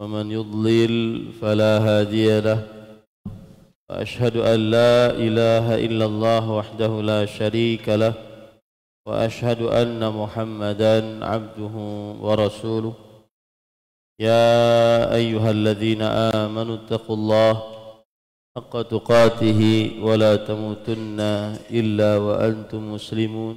ومن يضلل فلا هادي له وأشهد أن لا إله إلا الله وحده لا شريك له وأشهد أن محمدا عبده ورسوله يا أيها الذين آمنوا اتقوا الله حق تقاته ولا تموتن إلا وأنتم مسلمون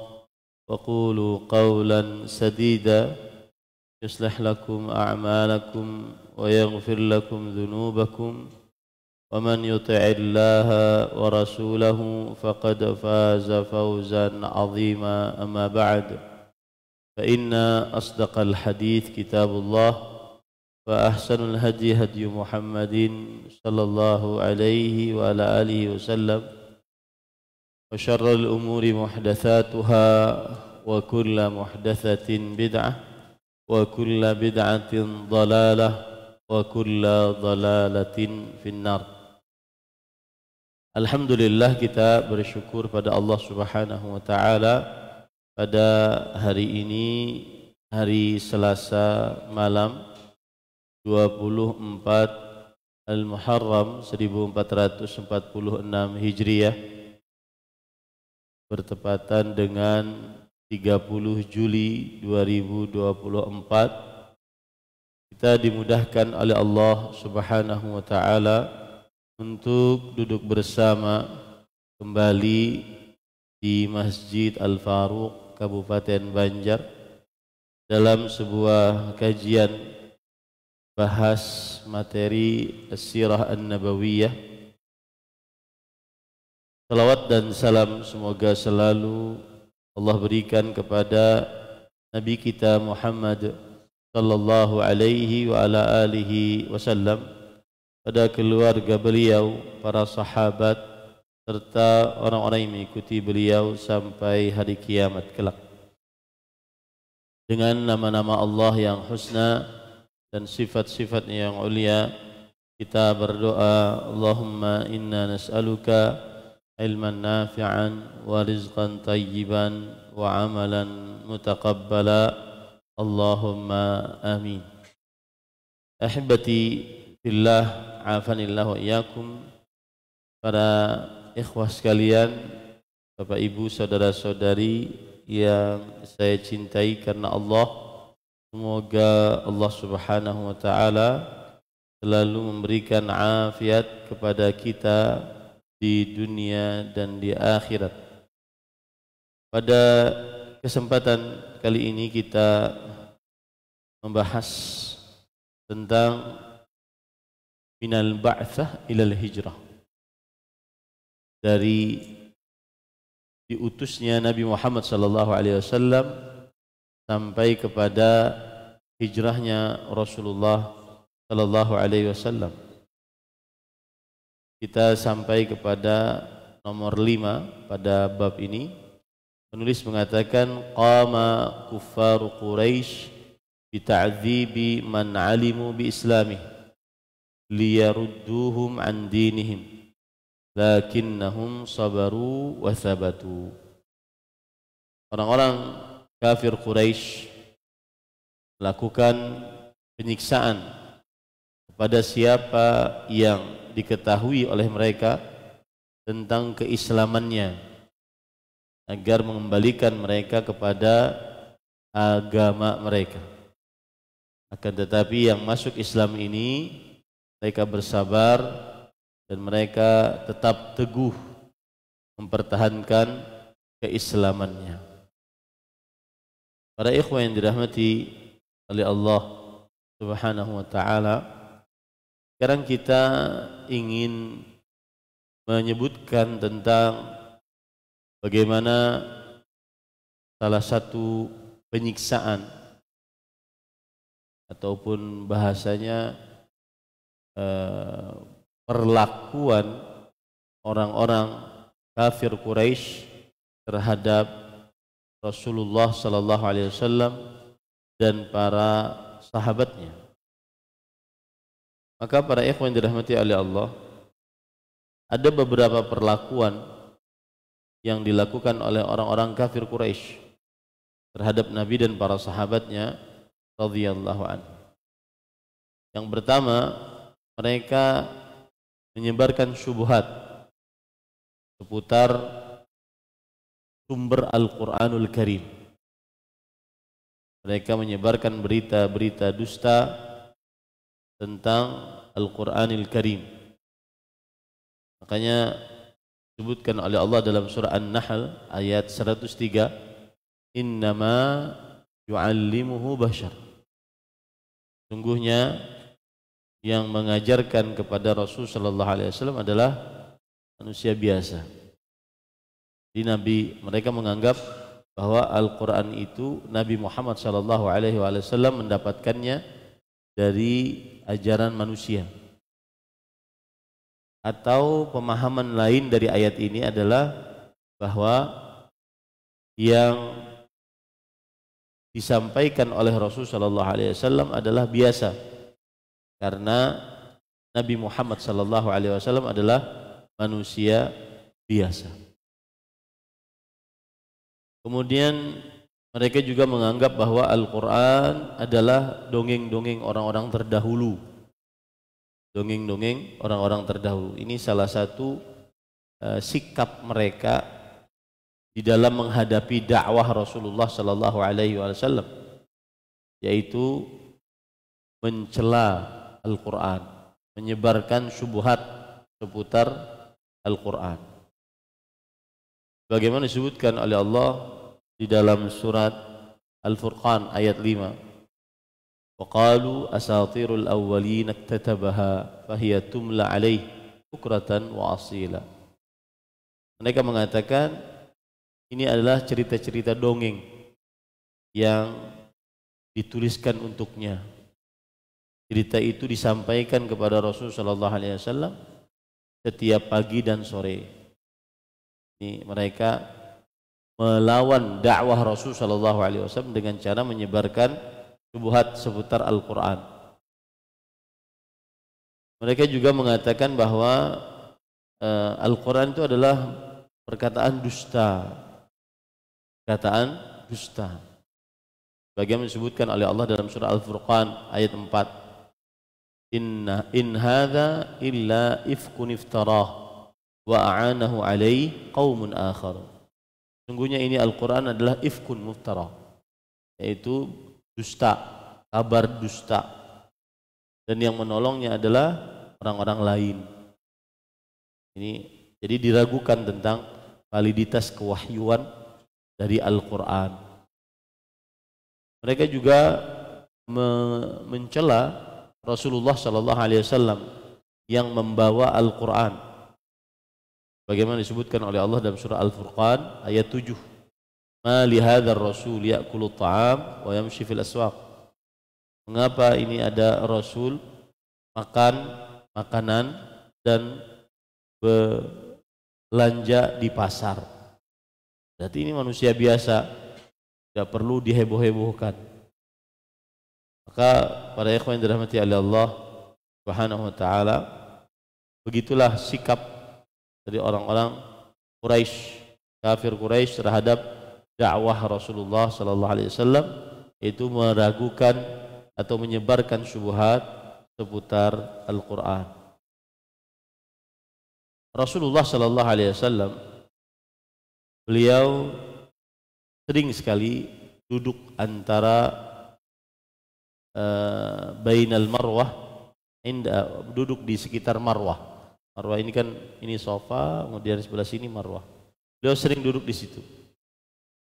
وقولوا قولا سديدا يصلح لكم أعمالكم ويغفر لكم ذنوبكم ومن يطع الله ورسوله فقد فاز فوزا عظيما أما بعد فإن أصدق الحديث كتاب الله وأحسن الهدي هدي محمد صلى الله عليه وعلى آله وسلم وشر الأمور محدثاتها وكل محدثة بدعة وكل بدعة ضلالة وكل ضلالة في النار Alhamdulillah kita bersyukur pada Allah Subhanahu wa taala pada hari ini hari Selasa malam 24 Al-Muharram 1446 Hijriah bertepatan dengan 30 Juli 2024 kita dimudahkan oleh Allah Subhanahu wa taala untuk duduk bersama kembali di Masjid Al Faruq Kabupaten Banjar dalam sebuah kajian bahas materi Sirah An-Nabawiyah Salawat dan salam semoga selalu Allah berikan kepada Nabi kita Muhammad sallallahu alaihi wa ala alihi wasallam pada keluarga beliau, para sahabat serta orang-orang yang mengikuti beliau sampai hari kiamat kelak. Dengan nama-nama Allah yang husna dan sifat-sifatnya yang ulia, kita berdoa, Allahumma inna nas'aluka علما نافعا ورزقا طيبا وعملا متقبلا اللهم Allahumma amin. في الله عافاني الله وإياكم para ikhwah sekalian Bapak Ibu saudara-saudari yang saya cintai karena Allah semoga Allah Subhanahu wa taala selalu memberikan afiat kepada kita di dunia dan di akhirat. Pada kesempatan kali ini kita membahas tentang minal ba'thah ilal hijrah. Dari diutusnya Nabi Muhammad sallallahu alaihi wasallam sampai kepada hijrahnya Rasulullah sallallahu alaihi wasallam. Kita sampai kepada nomor 5 pada bab ini. Penulis mengatakan qama kuffar Quraisy bita'dzibi man 'alimu bi islamih liyarudduhum an dinihim lakinnahum sabaru wa thabatu. Orang-orang kafir Quraisy lakukan penyiksaan pada siapa yang diketahui oleh mereka tentang keislamannya agar mengembalikan mereka kepada agama mereka. Akan tetapi yang masuk Islam ini mereka bersabar dan mereka tetap teguh mempertahankan keislamannya. Para ikhwan yang dirahmati oleh Allah Subhanahu wa taala, sekarang kita ingin menyebutkan tentang bagaimana salah satu penyiksaan ataupun bahasanya eh, perlakuan orang-orang kafir Quraisy terhadap Rasulullah Sallallahu Alaihi Wasallam dan para sahabatnya. Maka para ikhwan dirahmati oleh Allah, ada beberapa perlakuan yang dilakukan oleh orang-orang kafir Quraisy terhadap Nabi dan para sahabatnya radhiyallahu anhu. Yang pertama, mereka menyebarkan syubhat seputar sumber Al-Qur'anul Karim. Mereka menyebarkan berita-berita dusta tentang Al-Quranil Karim. Makanya disebutkan oleh Allah dalam surah An-Nahl ayat 103 innama yu'allimuhu bashar sungguhnya yang mengajarkan kepada Rasul sallallahu alaihi wasallam adalah manusia biasa di nabi mereka menganggap bahwa Al-Qur'an itu Nabi Muhammad sallallahu alaihi wasallam mendapatkannya dari ajaran manusia. Atau pemahaman lain dari ayat ini adalah bahwa yang disampaikan oleh Rasul Shallallahu Alaihi Wasallam adalah biasa karena Nabi Muhammad Shallallahu Alaihi Wasallam adalah manusia biasa. Kemudian mereka juga menganggap bahwa Al-Quran adalah dongeng-dongeng orang-orang terdahulu. Dongeng-dongeng orang-orang terdahulu. Ini salah satu uh, sikap mereka di dalam menghadapi dakwah Rasulullah Sallallahu Alaihi Wasallam, yaitu mencela Al-Quran, menyebarkan subuhat seputar Al-Quran. Bagaimana disebutkan oleh Allah di dalam surat Al-Furqan ayat 5. Waqalu asatirul awwalin iktatabaha fahiya tumla alaih ukratan wa asila. Mereka mengatakan ini adalah cerita-cerita dongeng yang dituliskan untuknya. Cerita itu disampaikan kepada Rasul sallallahu alaihi wasallam setiap pagi dan sore. Ini mereka melawan dakwah Rasul Shallallahu Alaihi Wasallam dengan cara menyebarkan subuhat seputar Al-Quran. Mereka juga mengatakan bahwa uh, Al-Quran itu adalah perkataan dusta, perkataan dusta. Bagaimana disebutkan oleh Allah dalam surah Al-Furqan ayat 4. Inna in hadza illa ifkun iftarah wa a'anahu alaihi qaumun akharun. Sungguhnya ini Al-Quran adalah ifkun muftara Yaitu dusta, kabar dusta Dan yang menolongnya adalah orang-orang lain Ini jadi diragukan tentang validitas kewahyuan dari Al-Quran Mereka juga me mencela Rasulullah Shallallahu Alaihi Wasallam yang membawa Al-Quran Bagaimana disebutkan oleh Allah dalam surah Al-Furqan ayat 7. Ma li rasul ya'kulu ta'am wa yamshi fil aswaq. Mengapa ini ada rasul makan makanan dan belanja di pasar. Berarti ini manusia biasa, tidak perlu diheboh-hebohkan. Maka para ikhwan yang dirahmati oleh Allah Subhanahu wa taala, begitulah sikap dari orang-orang Quraisy, kafir Quraisy terhadap dakwah Rasulullah sallallahu alaihi wasallam itu meragukan atau menyebarkan syubhat seputar Al-Qur'an. Rasulullah sallallahu alaihi wasallam beliau sering sekali duduk antara uh, bainal marwah inda, duduk di sekitar marwah Marwah ini kan ini sofa, kemudian di sebelah sini marwah. Beliau sering duduk di situ.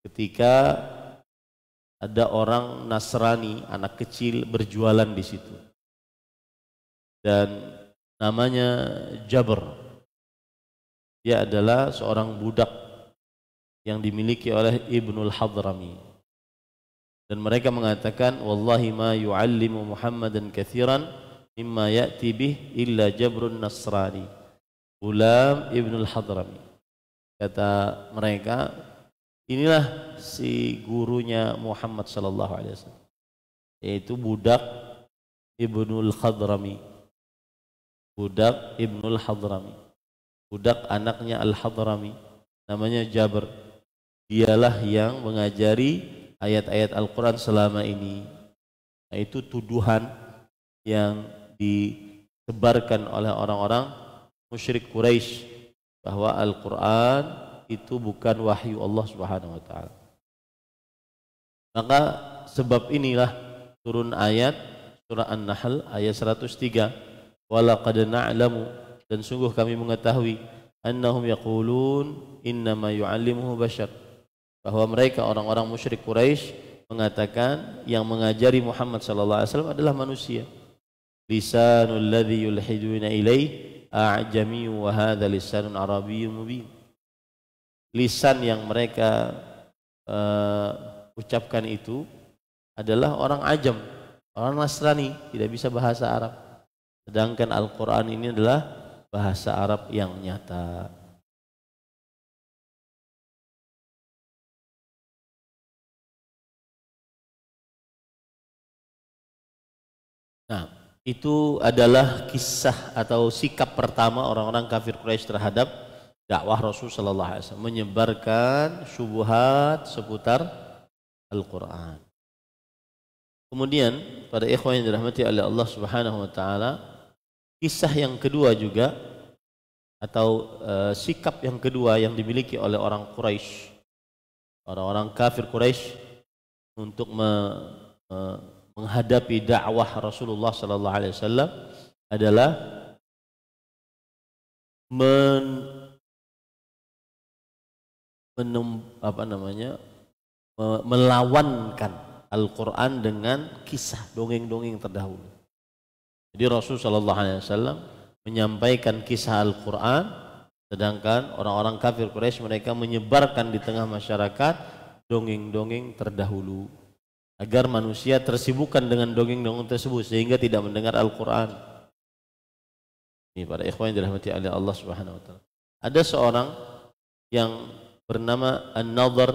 Ketika ada orang Nasrani, anak kecil berjualan di situ. Dan namanya Jabr. Dia adalah seorang budak yang dimiliki oleh Ibnul Hadrami. Dan mereka mengatakan, Wallahi ma yu'allimu Muhammadan kathiran mimma ya'ti bih illa jabrun nasrani ulam ibnul Hadrami kata mereka inilah si gurunya Muhammad sallallahu alaihi wasallam yaitu budak Ibnul Hadrami budak Ibnul Hadrami budak anaknya Al Hadrami namanya Jabr. dialah yang mengajari ayat-ayat Al-Quran selama ini nah, itu tuduhan yang disebarkan oleh orang-orang musyrik Quraisy bahwa Al-Qur'an itu bukan wahyu Allah Subhanahu wa taala. Maka sebab inilah turun ayat surah An-Nahl ayat 103 walaqad na'lamu dan sungguh kami mengetahui annahum yaqulun innama yu'allimuhu bashar bahwa mereka orang-orang musyrik Quraisy mengatakan yang mengajari Muhammad sallallahu alaihi wasallam adalah manusia lisanul ladzi yulhiduna ilaih a'jami wa hadza lisanun arabiyyun mubin lisan yang mereka uh, ucapkan itu adalah orang ajam orang Nasrani tidak bisa bahasa Arab sedangkan Al-Quran ini adalah bahasa Arab yang nyata Nah, itu adalah kisah atau sikap pertama orang-orang kafir Quraisy terhadap dakwah Rasul sallallahu alaihi wasallam menyebarkan syubhat seputar Al-Qur'an. Kemudian pada ikhwan yang dirahmati oleh Allah Subhanahu wa taala, kisah yang kedua juga atau e, sikap yang kedua yang dimiliki oleh orang Quraisy. Orang-orang kafir Quraisy untuk me, me menghadapi dakwah Rasulullah sallallahu alaihi wasallam adalah men, menem, apa namanya melawankan Al-Qur'an dengan kisah dongeng-dongeng terdahulu. Jadi Rasul sallallahu alaihi wasallam menyampaikan kisah Al-Qur'an sedangkan orang-orang kafir Quraisy mereka menyebarkan di tengah masyarakat dongeng-dongeng terdahulu agar manusia tersibukkan dengan dongeng-dongeng tersebut sehingga tidak mendengar Al-Quran. Ini para ikhwan yang dirahmati oleh Allah Subhanahu wa taala. Ada seorang yang bernama An-Nadhr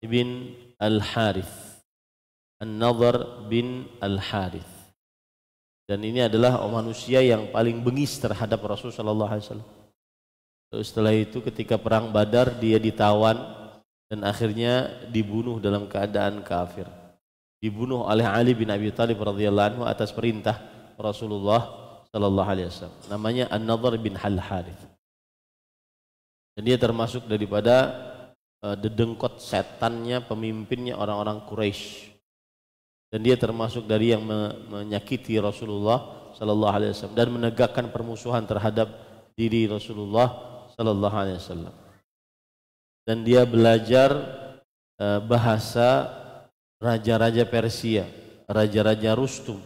bin Al-Harith. An-Nadhr bin Al-Harith. Dan ini adalah manusia yang paling bengis terhadap Rasul sallallahu alaihi wasallam. Setelah itu ketika perang Badar dia ditawan dan akhirnya dibunuh dalam keadaan kafir dibunuh oleh Ali bin Abi Thalib radhiyallahu anhu atas perintah Rasulullah sallallahu alaihi wasallam. Namanya An-Nadhr bin Hal Harith. Dan dia termasuk daripada uh, dedengkot setannya pemimpinnya orang-orang Quraisy. Dan dia termasuk dari yang me menyakiti Rasulullah sallallahu alaihi wasallam dan menegakkan permusuhan terhadap diri Rasulullah sallallahu alaihi wasallam. Dan dia belajar uh, bahasa raja-raja Persia, raja-raja Rustum.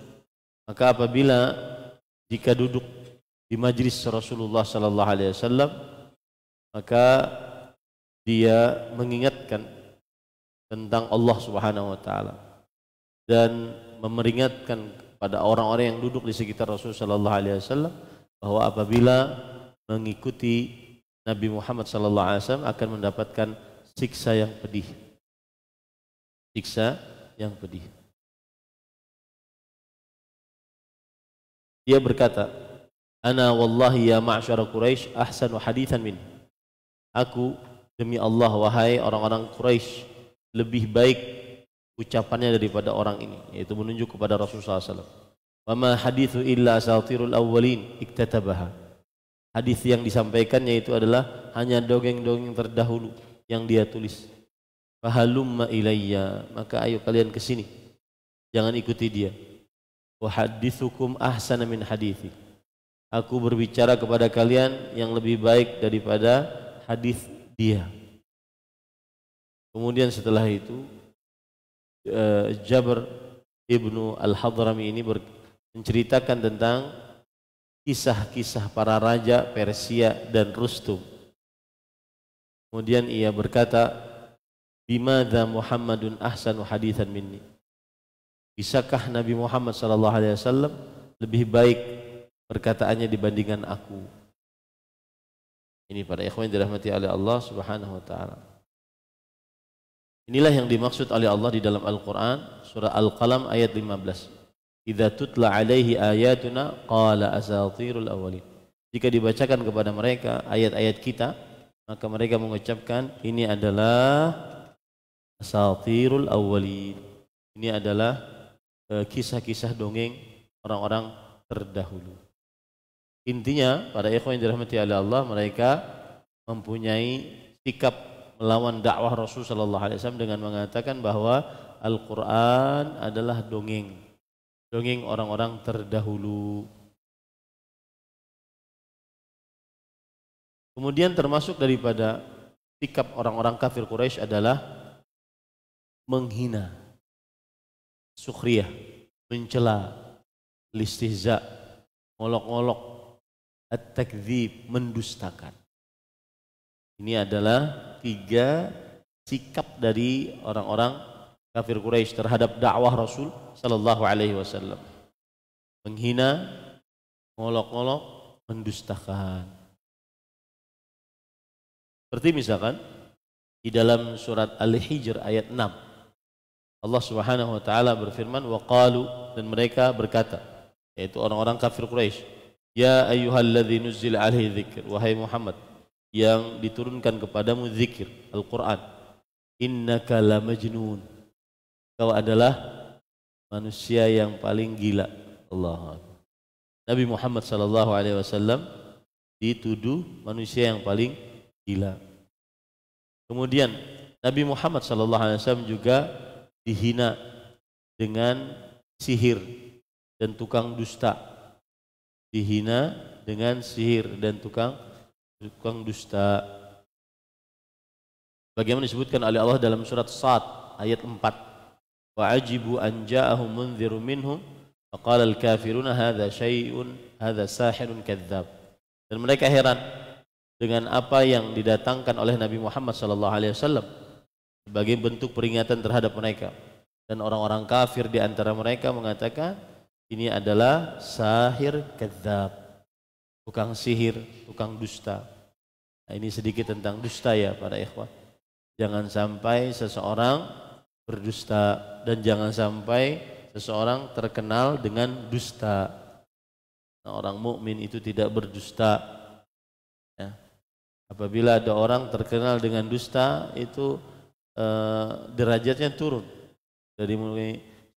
Maka apabila jika duduk di majlis Rasulullah sallallahu alaihi wasallam maka dia mengingatkan tentang Allah Subhanahu wa taala dan memeringatkan kepada orang-orang yang duduk di sekitar Rasul sallallahu alaihi wasallam bahwa apabila mengikuti Nabi Muhammad sallallahu alaihi wasallam akan mendapatkan siksa yang pedih siksa yang pedih. Dia berkata, "Ana wallahi ya ma'syara Quraisy ahsanu hadithan min." Aku demi Allah wahai orang-orang Quraisy lebih baik ucapannya daripada orang ini, yaitu menunjuk kepada Rasulullah SAW. Wama hadithu illa asatirul awwalin iktatabaha. Hadis yang disampaikannya itu adalah hanya dongeng-dongeng terdahulu yang dia tulis. Fahalumma ilayya, maka ayo kalian ke sini. Jangan ikuti dia. Wa hadithukum ahsana min hadithi. Aku berbicara kepada kalian yang lebih baik daripada hadis dia. Kemudian setelah itu eh, Jabr Ibnu Al-Hadrami ini menceritakan tentang kisah-kisah para raja Persia dan Rustum. Kemudian ia berkata, Bimada Muhammadun ahsanu hadithan minni bisakah Nabi Muhammad sallallahu alaihi wasallam lebih baik perkataannya dibandingkan aku ini para ikhwan dirahmati oleh Allah Subhanahu wa taala inilah yang dimaksud oleh Allah di dalam Al-Qur'an surah Al-Qalam ayat 15 idza tutla alaihi ayatuna qala asatirul awwalin jika dibacakan kepada mereka ayat-ayat kita maka mereka mengucapkan ini adalah asatirul awwalin. Ini adalah e, kisah-kisah dongeng orang-orang terdahulu. Intinya pada ikhwan yang dirahmati oleh Allah mereka mempunyai sikap melawan dakwah Rasul sallallahu alaihi wasallam dengan mengatakan bahwa Al-Qur'an adalah dongeng. Dongeng orang-orang terdahulu. Kemudian termasuk daripada sikap orang-orang kafir Quraisy adalah menghina, sukhriyah, mencela, listihza, ngolok-ngolok, at-takdzib, mendustakan. Ini adalah tiga sikap dari orang-orang kafir Quraisy terhadap dakwah Rasul Shallallahu Alaihi Wasallam. Menghina, ngolok-ngolok, mendustakan. Seperti misalkan di dalam surat Al-Hijr ayat 6 Allah Subhanahu wa taala berfirman wa qalu dan mereka berkata yaitu orang-orang kafir Quraisy ya ayyuhalladzi nuzzil alaihi dzikr wahai Muhammad yang diturunkan kepadamu zikir Al-Qur'an innaka lamajnun kau adalah manusia yang paling gila Allah Nabi Muhammad sallallahu alaihi wasallam dituduh manusia yang paling gila kemudian Nabi Muhammad sallallahu alaihi wasallam juga dihina dengan sihir dan tukang dusta dihina dengan sihir dan tukang tukang dusta bagaimana disebutkan oleh Allah dalam surat Sa'd ayat 4 wa ajibu an ja'ahum mundziru minhum faqala al kafiruna hadza syai'un hadza sahirun kadzdzab dan mereka heran dengan apa yang didatangkan oleh Nabi Muhammad sallallahu alaihi wasallam sebagai bentuk peringatan terhadap mereka. Dan orang-orang kafir di antara mereka mengatakan ini adalah sahir kezab tukang sihir, tukang dusta. Nah, ini sedikit tentang dusta ya para ikhwah. Jangan sampai seseorang berdusta dan jangan sampai seseorang terkenal dengan dusta. Nah, orang mukmin itu tidak berdusta. Ya. Apabila ada orang terkenal dengan dusta itu Eh, derajatnya turun dari mulai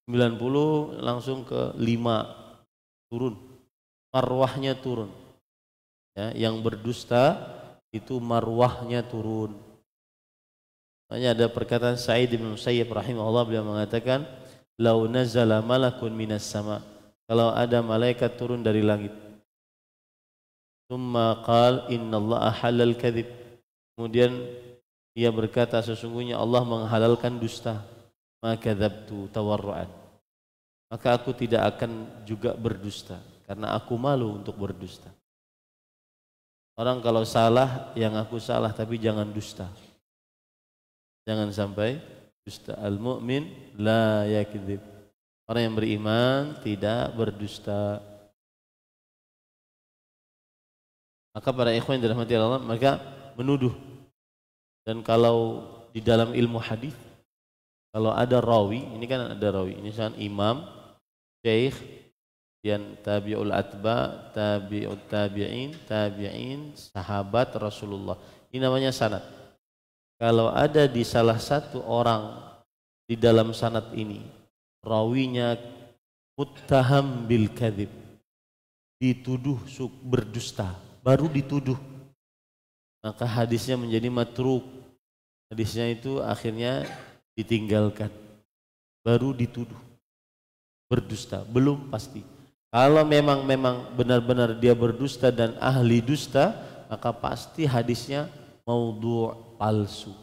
90 langsung ke 5 turun marwahnya turun ya, yang berdusta itu marwahnya turun hanya ada perkataan Sa'id bin Musayyib rahimahullah beliau mengatakan lau nazala malakun minas sama kalau ada malaikat turun dari langit summa qal innallaha halal kadhib kemudian ia berkata sesungguhnya Allah menghalalkan dusta. Maka dzabtu tawarru'an. Maka aku tidak akan juga berdusta karena aku malu untuk berdusta. Orang kalau salah yang aku salah tapi jangan dusta. Jangan sampai dusta. Al-mu'min la yakdzib. Orang yang beriman tidak berdusta. Maka para ikhwan dirahmati Allah, maka menuduh dan kalau di dalam ilmu hadis kalau ada rawi, ini kan ada rawi, ini kan imam, syekh, yang tabi'ul atba, tabi'ut tabi'in, tabi'in, sahabat Rasulullah. Ini namanya sanad. Kalau ada di salah satu orang di dalam sanad ini, rawinya muttaham bil kadhib, dituduh berdusta, baru dituduh maka hadisnya menjadi matruk. Hadisnya itu akhirnya ditinggalkan. Baru dituduh berdusta, belum pasti. Kalau memang memang benar-benar dia berdusta dan ahli dusta, maka pasti hadisnya mau dua palsu.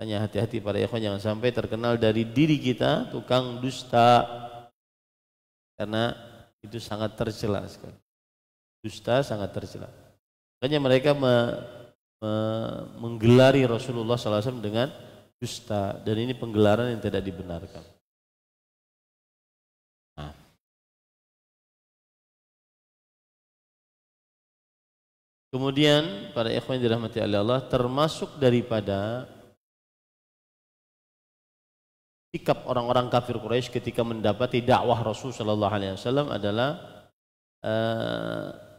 Tanya hati-hati pada ikhwan jangan sampai terkenal dari diri kita tukang dusta. Karena itu sangat tercela sekali. Dusta sangat tercela. Makanya mereka me, me, menggelari Rasulullah SAW dengan dusta dan ini penggelaran yang tidak dibenarkan. Nah. Kemudian para ikhwan yang dirahmati oleh Allah termasuk daripada sikap orang-orang kafir Quraisy ketika mendapati dakwah Rasul Shallallahu Alaihi Wasallam adalah eh,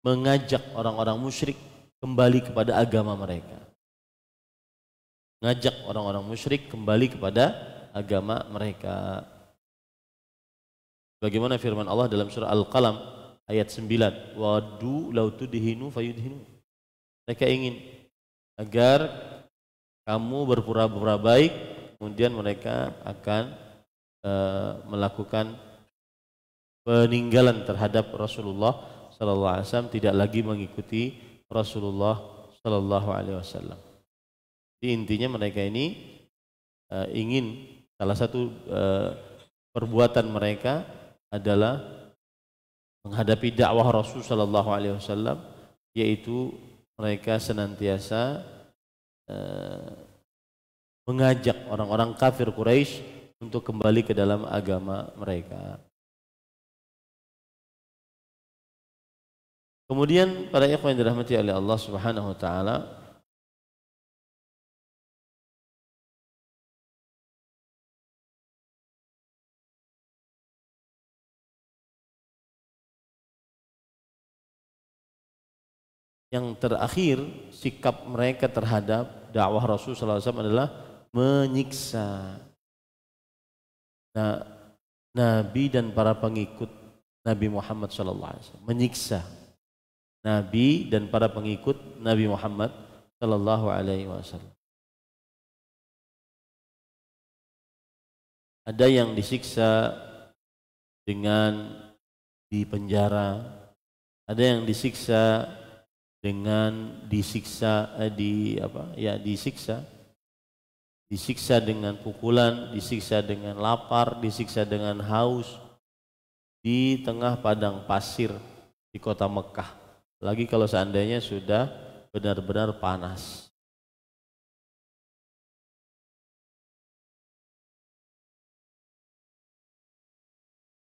mengajak orang-orang musyrik kembali kepada agama mereka. mengajak orang-orang musyrik kembali kepada agama mereka. Bagaimana firman Allah dalam surah Al-Qalam ayat 9, "Wadu lautu dihinu fayudhinu." Mereka ingin agar kamu berpura-pura baik, kemudian mereka akan e, melakukan peninggalan terhadap Rasulullah Sallallahu Alaihi Wasallam tidak lagi mengikuti Rasulullah Sallallahu Alaihi Wasallam. Jadi intinya mereka ini uh, ingin salah satu uh, perbuatan mereka adalah menghadapi dakwah Rasul Sallallahu Alaihi Wasallam, yaitu mereka senantiasa uh, mengajak orang-orang kafir Quraisy untuk kembali ke dalam agama mereka. Kemudian para ikhwan yang dirahmati oleh Allah Subhanahu wa taala yang terakhir sikap mereka terhadap dakwah Rasul SAW adalah menyiksa nah, Nabi dan para pengikut Nabi Muhammad SAW menyiksa Nabi dan para pengikut Nabi Muhammad Shallallahu Alaihi Wasallam. Ada yang disiksa dengan dipenjara, ada yang disiksa dengan disiksa eh, di apa ya disiksa disiksa dengan pukulan, disiksa dengan lapar, disiksa dengan haus di tengah padang pasir di kota Mekah. Lagi kalau seandainya sudah benar-benar panas.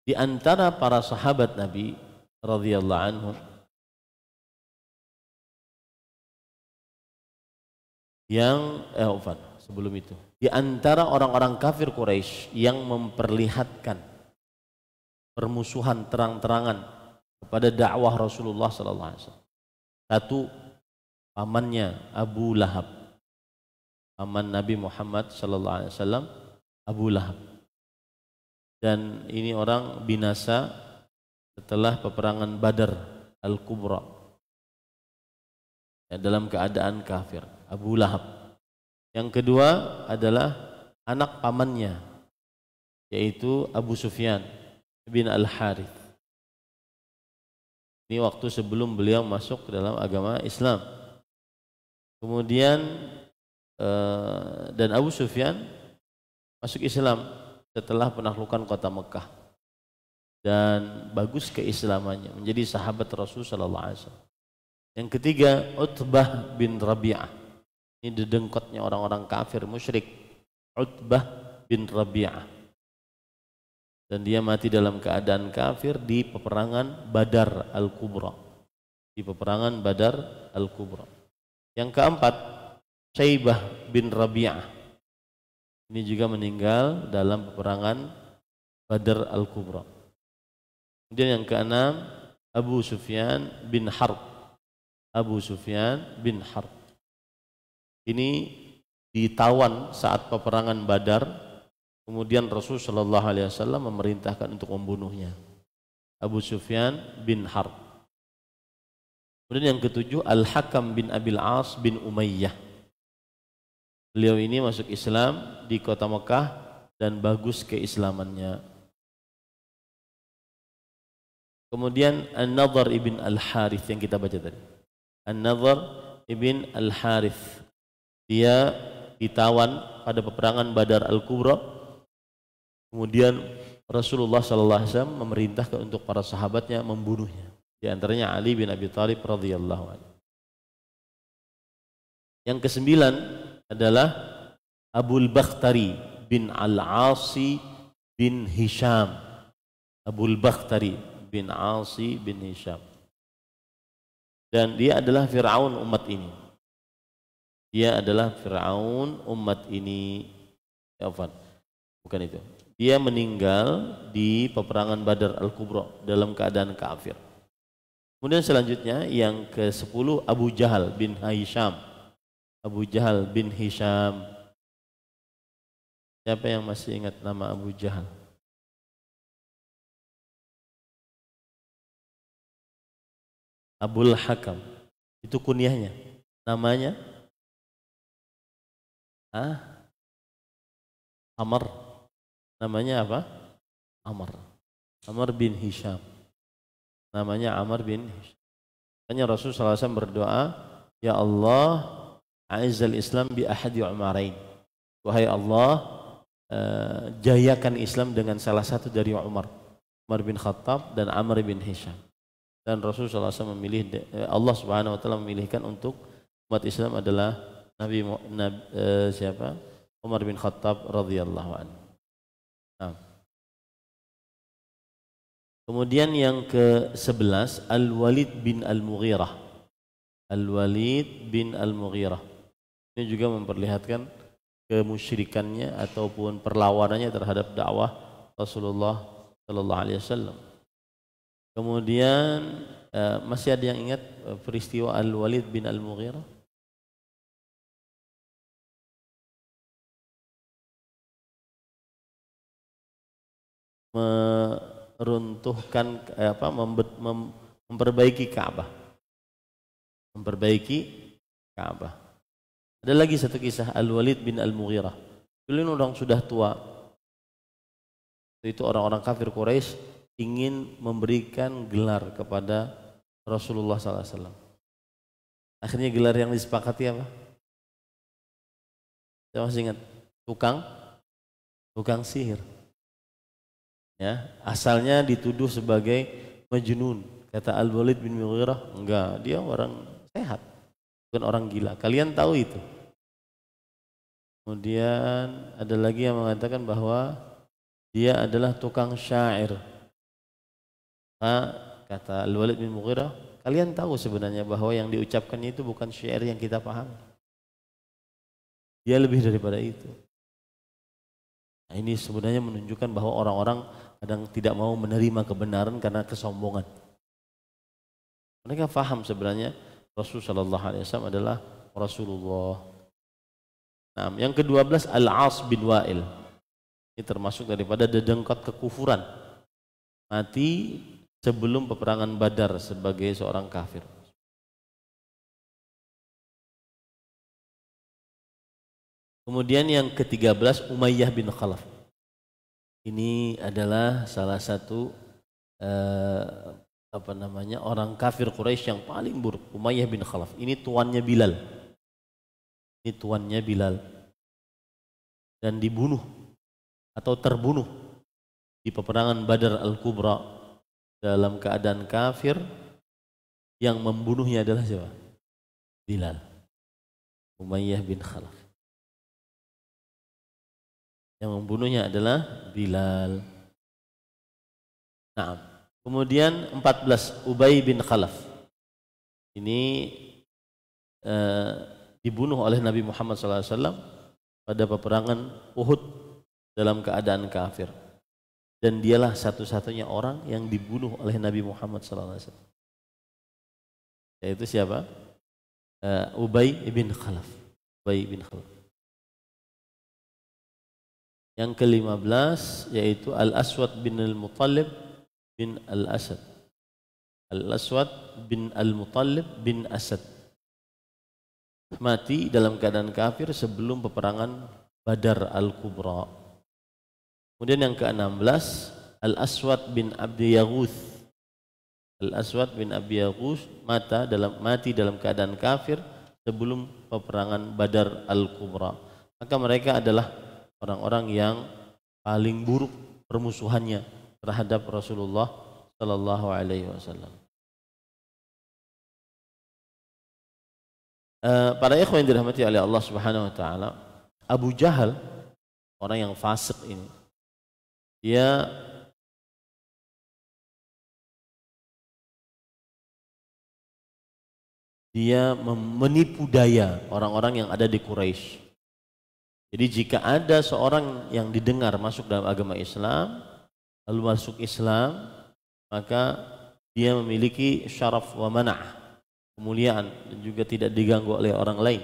Di antara para sahabat Nabi radhiyallahu anhu yang eh Ufan, sebelum itu di antara orang-orang kafir Quraisy yang memperlihatkan permusuhan terang-terangan pada dakwah Rasulullah sallallahu alaihi wasallam. Satu pamannya Abu Lahab. Paman Nabi Muhammad sallallahu alaihi wasallam Abu Lahab. Dan ini orang binasa setelah peperangan Badar Al-Kubra. Ya, dalam keadaan kafir, Abu Lahab. Yang kedua adalah anak pamannya yaitu Abu Sufyan bin Al-Harith ini waktu sebelum beliau masuk ke dalam agama Islam. Kemudian eh, dan Abu Sufyan masuk Islam setelah penaklukan kota Mekah dan bagus keislamannya menjadi sahabat Rasul Shallallahu Alaihi Wasallam. Yang ketiga Utbah bin Rabi'ah ini dedengkotnya orang-orang kafir musyrik Utbah bin Rabi'ah dan dia mati dalam keadaan kafir di peperangan Badar al Kubro. Di peperangan Badar al Kubro. Yang keempat, Syaibah bin Rabi'ah. Ini juga meninggal dalam peperangan Badar al Kubro. Kemudian yang keenam, Abu Sufyan bin Harb. Abu Sufyan bin Harb. Ini ditawan saat peperangan Badar Kemudian Rasul Shallallahu Alaihi Wasallam memerintahkan untuk membunuhnya. Abu Sufyan bin Harb. Kemudian yang ketujuh Al Hakam bin Abil As bin Umayyah. Beliau ini masuk Islam di kota Mekah dan bagus keislamannya. Kemudian an Nazar ibn Al-Harith yang kita baca tadi. an Nazar ibn Al-Harith. Dia ditawan pada peperangan Badar Al-Kubra Kemudian Rasulullah sallallahu alaihi wasallam memerintahkan untuk para sahabatnya membunuhnya. Di antaranya Ali bin Abi Thalib radhiyallahu anhu. Yang kesembilan adalah Abul Bakhtari bin Al-Asi bin Hisham. Abul Bakhtari bin Asi bin Hisham. Dan dia adalah Fir'aun umat ini. Dia adalah Fir'aun umat ini. Ya, bukan itu dia meninggal di peperangan Badar al Kubro dalam keadaan kafir. Kemudian selanjutnya yang ke-10 Abu Jahal bin Hisham. Abu Jahal bin Hisham. Siapa yang masih ingat nama Abu Jahal? Abul Hakam. Itu kunyahnya. Namanya? Ah? Amr namanya apa? Amr. Amr bin Hisham. Namanya Amr bin Hisham. Tanya Rasul SAW berdoa, Ya Allah, Aizal Islam bi ahadi umarain. Wahai Allah, eh, jayakan Islam dengan salah satu dari Umar. Umar bin Khattab dan Amr bin Hisham. Dan Rasul SAW memilih, eh, Allah Subhanahu Wa Taala memilihkan untuk umat Islam adalah Nabi, Nabi eh, siapa? Umar bin Khattab radhiyallahu anhu. Nah. Kemudian yang ke-11 Al-Walid bin Al-Mughirah. Al-Walid bin Al-Mughirah. Ini juga memperlihatkan kemusyrikannya ataupun perlawanannya terhadap dakwah Rasulullah sallallahu alaihi wasallam. Kemudian eh, masih ada yang ingat eh, peristiwa Al-Walid bin Al-Mughirah? meruntuhkan eh, apa memperbaiki Ka'bah. Memperbaiki Ka'bah. Ada lagi satu kisah Al-Walid bin Al-Mughirah. Beliau ini orang sudah tua. Itu orang-orang kafir Quraisy ingin memberikan gelar kepada Rasulullah SAW. Akhirnya gelar yang disepakati apa? Saya masih ingat, tukang, tukang sihir ya asalnya dituduh sebagai majnun kata Al Walid bin Mughirah enggak dia orang sehat bukan orang gila kalian tahu itu kemudian ada lagi yang mengatakan bahwa dia adalah tukang syair ha, kata Al Walid bin Mughirah kalian tahu sebenarnya bahwa yang diucapkan itu bukan syair yang kita pahami dia lebih daripada itu Nah, ini sebenarnya menunjukkan bahwa orang-orang kadang tidak mau menerima kebenaran karena kesombongan. Mereka faham sebenarnya Rasul Shallallahu Alaihi Wasallam adalah Rasulullah. Nah, yang ke-12 Al-As bin Wa'il. Ini termasuk daripada dedengkot kekufuran. Mati sebelum peperangan Badar sebagai seorang kafir. Kemudian yang ke-13 Umayyah bin Khalaf ini adalah salah satu eh, apa namanya orang kafir Quraisy yang paling buruk Umayyah bin Khalaf ini tuannya Bilal ini tuannya Bilal dan dibunuh atau terbunuh di peperangan Badar Al-Kubra dalam keadaan kafir yang membunuhnya adalah siapa? Bilal Umayyah bin Khalaf yang membunuhnya adalah Bilal. Nah, kemudian 14 Ubay bin Khalaf. Ini e, dibunuh oleh Nabi Muhammad SAW pada peperangan Uhud dalam keadaan kafir. Dan dialah satu-satunya orang yang dibunuh oleh Nabi Muhammad SAW. Yaitu siapa? Uh, Ubay bin Khalaf. Ubay bin Khalaf. Yang ke-15 yaitu Al-Aswad bin Al-Muttalib bin Al-Asad. Al-Aswad bin Al-Muttalib bin Asad. Mati dalam keadaan kafir sebelum peperangan Badar Al-Kubra. Kemudian yang ke-16 Al-Aswad bin Abdi Yaguth. Al-Aswad bin Abi Yaguth mata dalam mati dalam keadaan kafir sebelum peperangan Badar Al-Kubra. Maka mereka adalah orang-orang yang paling buruk permusuhannya terhadap Rasulullah Shallallahu Alaihi Wasallam. Eh, para ikhwan yang dirahmati oleh Allah Subhanahu Wa Taala, Abu Jahal orang yang fasik ini, dia dia menipu daya orang-orang yang ada di Quraisy. Jadi jika ada seorang yang didengar masuk dalam agama Islam, lalu masuk Islam, maka dia memiliki syaraf wa manah, kemuliaan dan juga tidak diganggu oleh orang lain.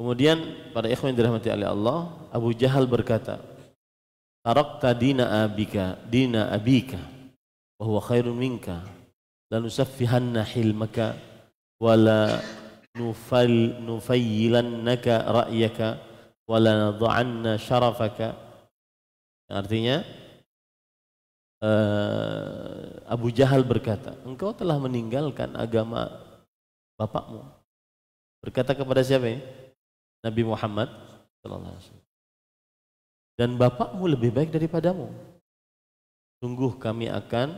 Kemudian pada ikhwan dirahmati oleh Allah, Abu Jahal berkata, "Tarakta dina abika, dina abika, wa huwa khairun minka, lanusaffihanna hilmaka wala nufal nufayilannaka ra'yaka wala la nadha'anna syarafaka artinya uh, Abu Jahal berkata engkau telah meninggalkan agama bapakmu berkata kepada siapa ini Nabi Muhammad sallallahu alaihi wasallam dan bapakmu lebih baik daripadamu sungguh kami akan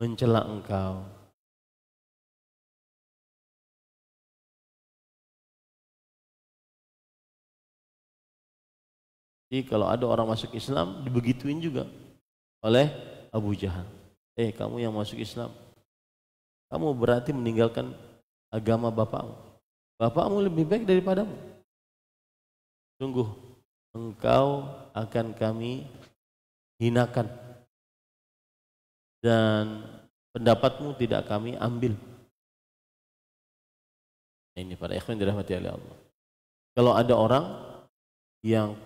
mencela engkau Jadi kalau ada orang masuk Islam dibegituin juga oleh Abu Jahal. Eh kamu yang masuk Islam, kamu berarti meninggalkan agama bapakmu. Bapakmu lebih baik daripadamu. Sungguh engkau akan kami hinakan dan pendapatmu tidak kami ambil. Nah, ini para ikhwan dirahmati oleh Allah. Kalau ada orang yang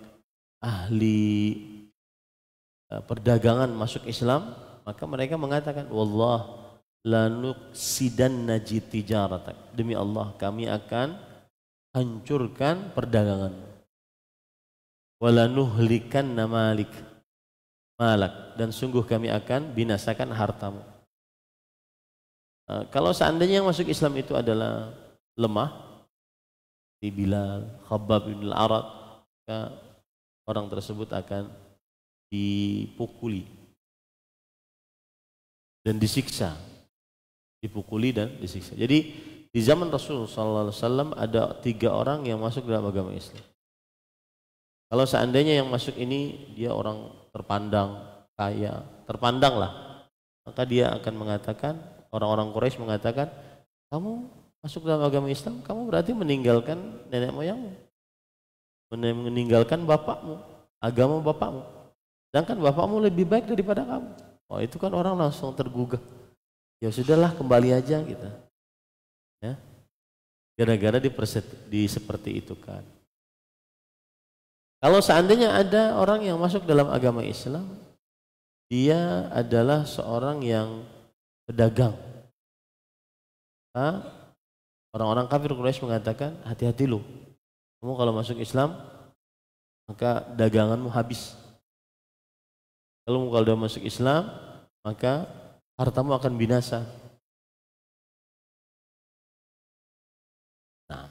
ahli eh, perdagangan masuk Islam, maka mereka mengatakan, "Wallah lanuksidan najid tijaratak." Demi Allah, kami akan hancurkan perdagangan. Walanuhlikan namalik malak dan sungguh kami akan binasakan hartamu. Eh, kalau seandainya yang masuk Islam itu adalah lemah, di Bilal, Khabbab bin Al-Arad, ya, orang tersebut akan dipukuli dan disiksa dipukuli dan disiksa jadi di zaman Rasul Sallallahu Alaihi Wasallam ada tiga orang yang masuk dalam agama Islam kalau seandainya yang masuk ini dia orang terpandang kaya terpandang lah maka dia akan mengatakan orang-orang Quraisy mengatakan kamu masuk dalam agama Islam kamu berarti meninggalkan nenek moyangmu meninggalkan bapakmu, agama bapakmu. Sedangkan bapakmu lebih baik daripada kamu. Oh, itu kan orang langsung tergugah. Ya sudahlah, kembali aja kita. Gitu. Ya. Gara-gara di, di seperti itu kan. Kalau seandainya ada orang yang masuk dalam agama Islam, dia adalah seorang yang pedagang. Orang-orang kafir Quraisy mengatakan, hati-hati loh, kamu kalau masuk Islam, maka daganganmu habis. Kalau kalau sudah masuk Islam, maka hartamu akan binasa. Nah,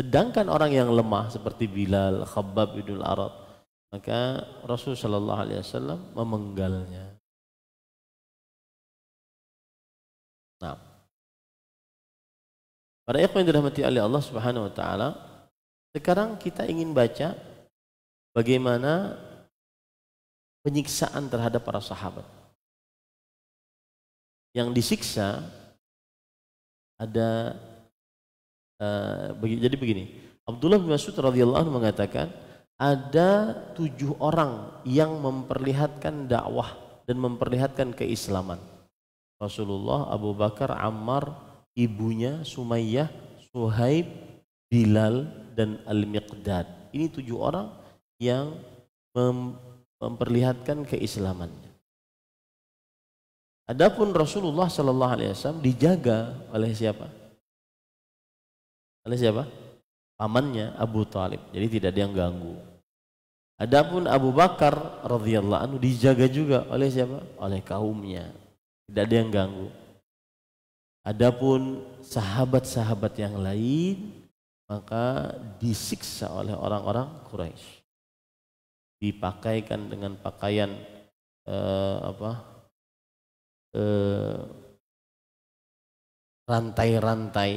sedangkan orang yang lemah seperti Bilal, Khabbab Idul Arab, maka Rasul Shallallahu Alaihi Wasallam memenggalnya. Nah, para ikhwan dirahmati oleh Allah Subhanahu Wa Taala, sekarang kita ingin baca bagaimana penyiksaan terhadap para sahabat. Yang disiksa ada uh, jadi begini. Abdullah bin Mas'ud radhiyallahu anhu mengatakan ada tujuh orang yang memperlihatkan dakwah dan memperlihatkan keislaman. Rasulullah, Abu Bakar, Ammar, ibunya Sumayyah, Suhaib, Bilal, dan Al-Miqdad. Ini tujuh orang yang mem memperlihatkan keislamannya. Adapun Rasulullah Shallallahu Alaihi Wasallam dijaga oleh siapa? Oleh siapa? Pamannya Abu Talib. Jadi tidak ada yang ganggu. Adapun Abu Bakar radhiyallahu anhu dijaga juga oleh siapa? Oleh kaumnya. Tidak ada yang ganggu. Adapun sahabat-sahabat yang lain maka disiksa oleh orang-orang Quraisy. Dipakaikan dengan pakaian eh, apa? rantai eh, rantai-rantai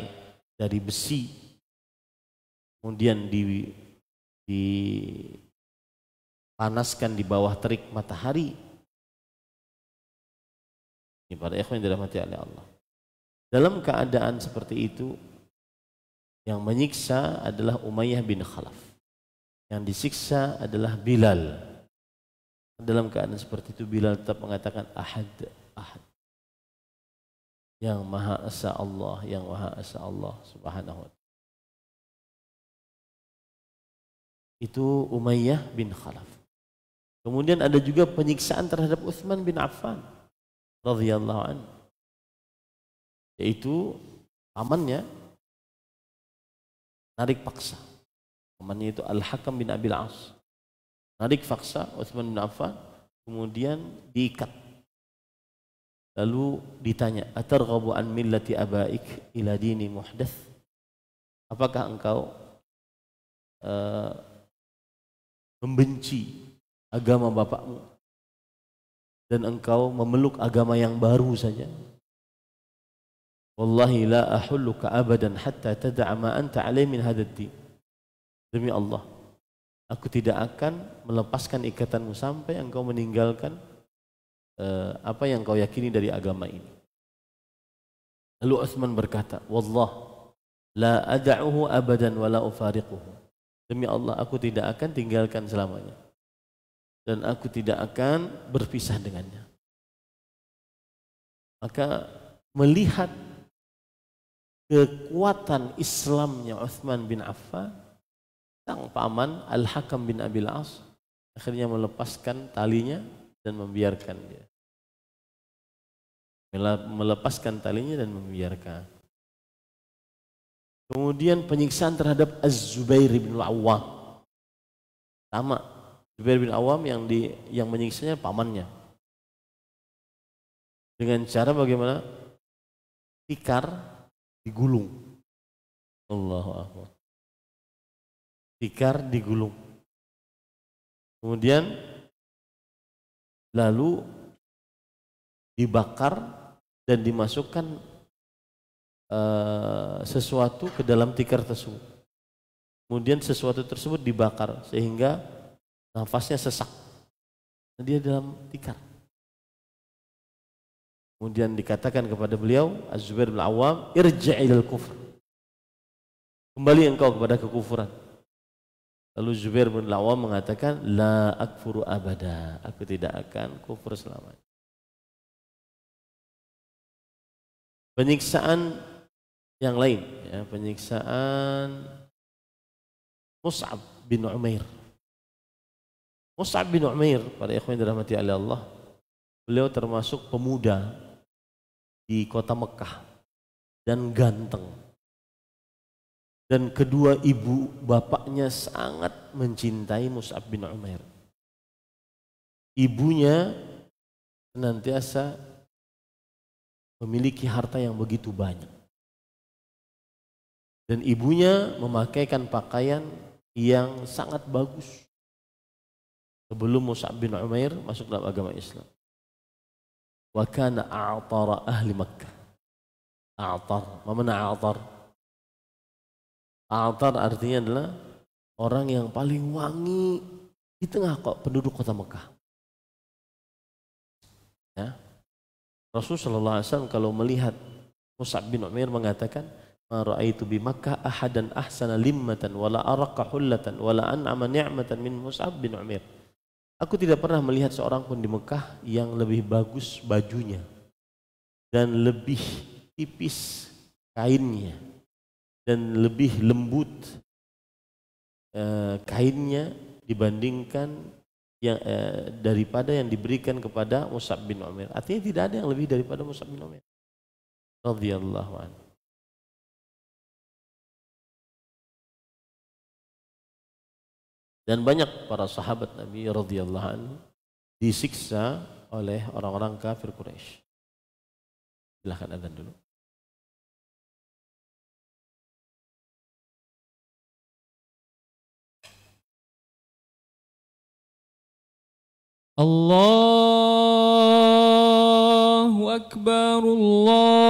dari besi. Kemudian di dipanaskan di bawah terik matahari. Ini para ikhwan yang dirahmati oleh Allah. Dalam keadaan seperti itu, yang menyiksa adalah Umayyah bin Khalaf. Yang disiksa adalah Bilal. Dalam keadaan seperti itu Bilal tetap mengatakan ahad, ahad. Yang Maha Esa Allah, yang Maha Esa Allah Subhanahu wa taala. Itu Umayyah bin Khalaf. Kemudian ada juga penyiksaan terhadap Uthman bin Affan radhiyallahu anhu. Yaitu amannya Narik paksa. Temannya itu Al-Hakam bin Abil As. Narik paksa Utsman bin Affan, kemudian diikat. Lalu ditanya, "Atarghabu an millati abaik ila dini muhdath?" Apakah engkau uh, membenci agama bapakmu dan engkau memeluk agama yang baru saja Wallahi la ahulluka abadan hatta tada'a ma anta alaih min hadaddi. Demi Allah, aku tidak akan melepaskan ikatanmu sampai engkau meninggalkan uh, apa yang kau yakini dari agama ini. Lalu Utsman berkata, "Wallah la ada'uhu abadan wa la ufariquhu." Demi Allah, aku tidak akan tinggalkan selamanya. Dan aku tidak akan berpisah dengannya. Maka melihat kekuatan Islamnya Uthman bin Affan sang paman Al-Hakam bin Abil As akhirnya melepaskan talinya dan membiarkan dia melepaskan talinya dan membiarkan kemudian penyiksaan terhadap Az-Zubair bin Awam sama Zubair bin Awam yang di yang menyiksanya pamannya dengan cara bagaimana tikar digulung. Allahu Akbar. Tikar digulung. Kemudian lalu dibakar dan dimasukkan uh, sesuatu ke dalam tikar tersebut. Kemudian sesuatu tersebut dibakar sehingga nafasnya sesak. Dia dalam tikar. Kemudian dikatakan kepada beliau Az-Zubair bin Awam irja'ilal kufr. Kembali engkau kepada kekufuran. Lalu Zubair bin Awam mengatakan la akfuru abada. Aku tidak akan kufur selamanya. Penyiksaan yang lain, ya, penyiksaan Mus'ab bin Umair. Mus'ab bin Umair, pada ikhwan dirahmati oleh Allah, beliau termasuk pemuda di kota Mekah dan ganteng. Dan kedua ibu bapaknya sangat mencintai Mus'ab bin Umair. Ibunya senantiasa memiliki harta yang begitu banyak. Dan ibunya memakaikan pakaian yang sangat bagus sebelum Mus'ab bin Umair masuk dalam agama Islam wa kana a'tara ahli Makkah. A'tar, mana a'tar? A'tar artinya adalah orang yang paling wangi di tengah kok penduduk kota Mekah. Ya. Rasul sallallahu alaihi wasallam kalau melihat Mus'ab bin Umair mengatakan, "Ma ra'aitu bi Makkah ahadan ahsana limmatan wala araqa hullatan wala an'ama ni'matan min Mus'ab bin Umair." Aku tidak pernah melihat seorang pun di Mekah yang lebih bagus bajunya dan lebih tipis kainnya dan lebih lembut eh, kainnya dibandingkan yang eh, daripada yang diberikan kepada Musab bin Umar. Artinya tidak ada yang lebih daripada Musab bin Umar. Radhiyallahu anhu. Dan banyak para sahabat Nabi radhiyallahu anhu disiksa oleh orang-orang kafir Quraisy. Silahkan adzan dulu. Allahu Akbar Allah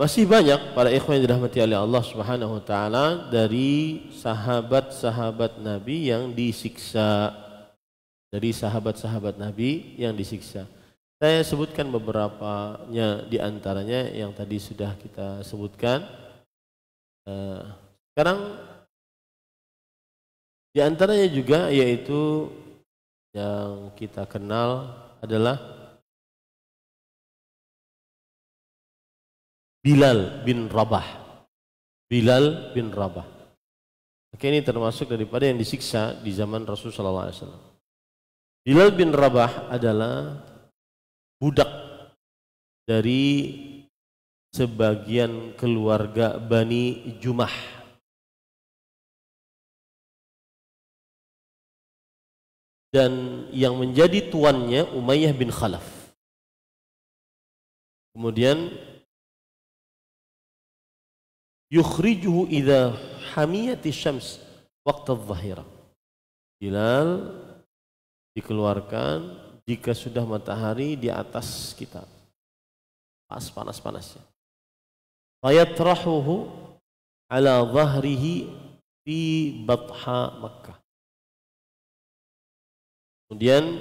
masih banyak para ikhwan yang dirahmati oleh Allah Subhanahu wa taala dari sahabat-sahabat Nabi yang disiksa. Dari sahabat-sahabat Nabi yang disiksa. Saya sebutkan beberapa nya di antaranya yang tadi sudah kita sebutkan. Eh, sekarang di antaranya juga yaitu yang kita kenal adalah Bilal bin Rabah. Bilal bin Rabah. Oke ini termasuk daripada yang disiksa di zaman Rasulullah SAW. Bilal bin Rabah adalah budak dari sebagian keluarga Bani Jumah. Dan yang menjadi tuannya Umayyah bin Khalaf. Kemudian yukhrijuhu idha hamiyati syams waqta zahira hilal dikeluarkan jika sudah matahari di atas kita pas panas-panasnya fayatrahuhu ala zahrihi fi batha Makkah kemudian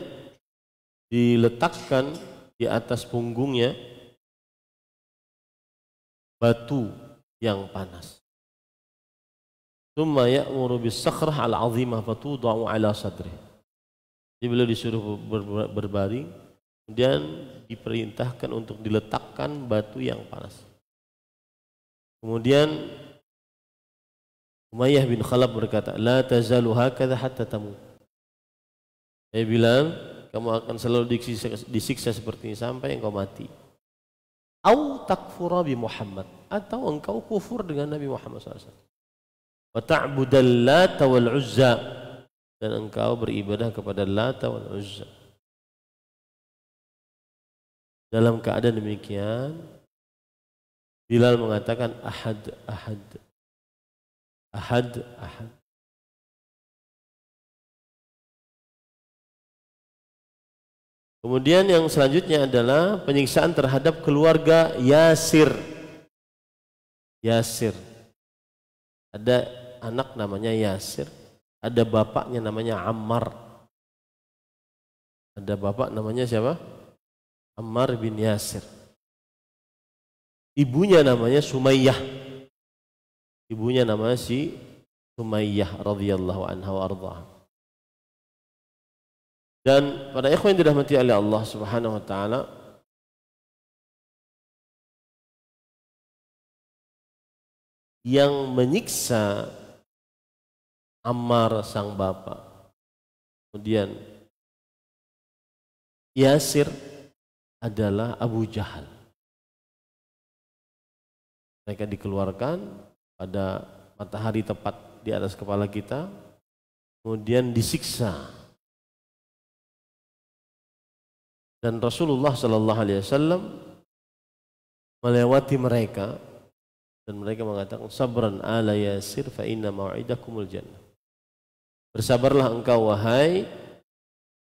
diletakkan di atas punggungnya batu yang panas. Summa ya'muru bis sakhrah al azimah fatudau ala sadri. Jadi beliau disuruh berbaring, kemudian diperintahkan untuk diletakkan batu yang panas. Kemudian Umayyah bin Khalaf berkata, "La tazalu hakadha hatta tamu." Dia bilang, kamu akan selalu disiksa, disiksa seperti ini sampai engkau mati. Au takfura bi Muhammad atau engkau kufur dengan Nabi Muhammad SAW. Wa ta'budal lata wal uzza dan engkau beribadah kepada lata wal uzza. Dalam keadaan demikian, Bilal mengatakan ahad ahad ahad ahad. Kemudian yang selanjutnya adalah penyiksaan terhadap keluarga Yasir. Yasir. Ada anak namanya Yasir, ada bapaknya namanya Ammar. Ada bapak namanya siapa? Ammar bin Yasir. Ibunya namanya Sumayyah. Ibunya namanya si Sumayyah radhiyallahu anha wa ardhaha. Dan pada ikhwan yang dirahmati oleh Allah Subhanahu wa taala, yang menyiksa Ammar sang bapak. Kemudian Yasir adalah Abu Jahal. Mereka dikeluarkan pada matahari tepat di atas kepala kita, kemudian disiksa. Dan Rasulullah Shallallahu Alaihi Wasallam melewati mereka dan mereka mengatakan sabran ala yasir fa inna mau'idakumul jannah bersabarlah engkau wahai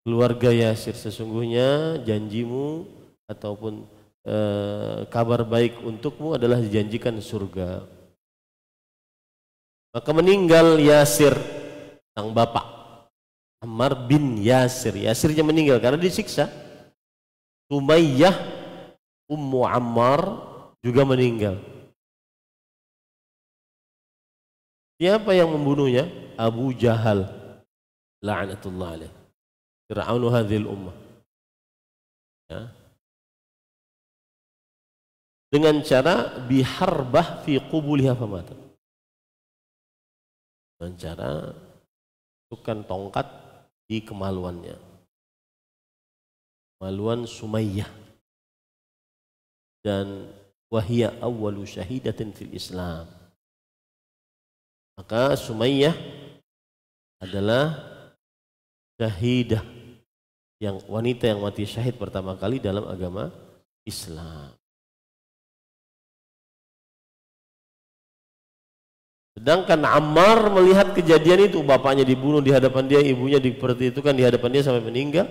keluarga Yasir sesungguhnya janjimu ataupun e, kabar baik untukmu adalah dijanjikan surga maka meninggal Yasir sang bapak Ammar bin Yasir Yasirnya meninggal karena disiksa Sumayyah Ummu Ammar juga meninggal Siapa yang membunuhnya? Abu Jahal. La'anatullah alaih. Fir'aunu hadhil ummah. Ya. Dengan cara biharbah fi qubuliha famata. Dengan cara tukan tongkat di kemaluannya. Kemaluan Sumayyah. Dan wahia awalu syahidatin fil Islam maka Sumayyah adalah syahidah yang wanita yang mati syahid pertama kali dalam agama Islam. Sedangkan Ammar melihat kejadian itu, bapaknya dibunuh di hadapan dia, ibunya dipertitukan di hadapan dia sampai meninggal.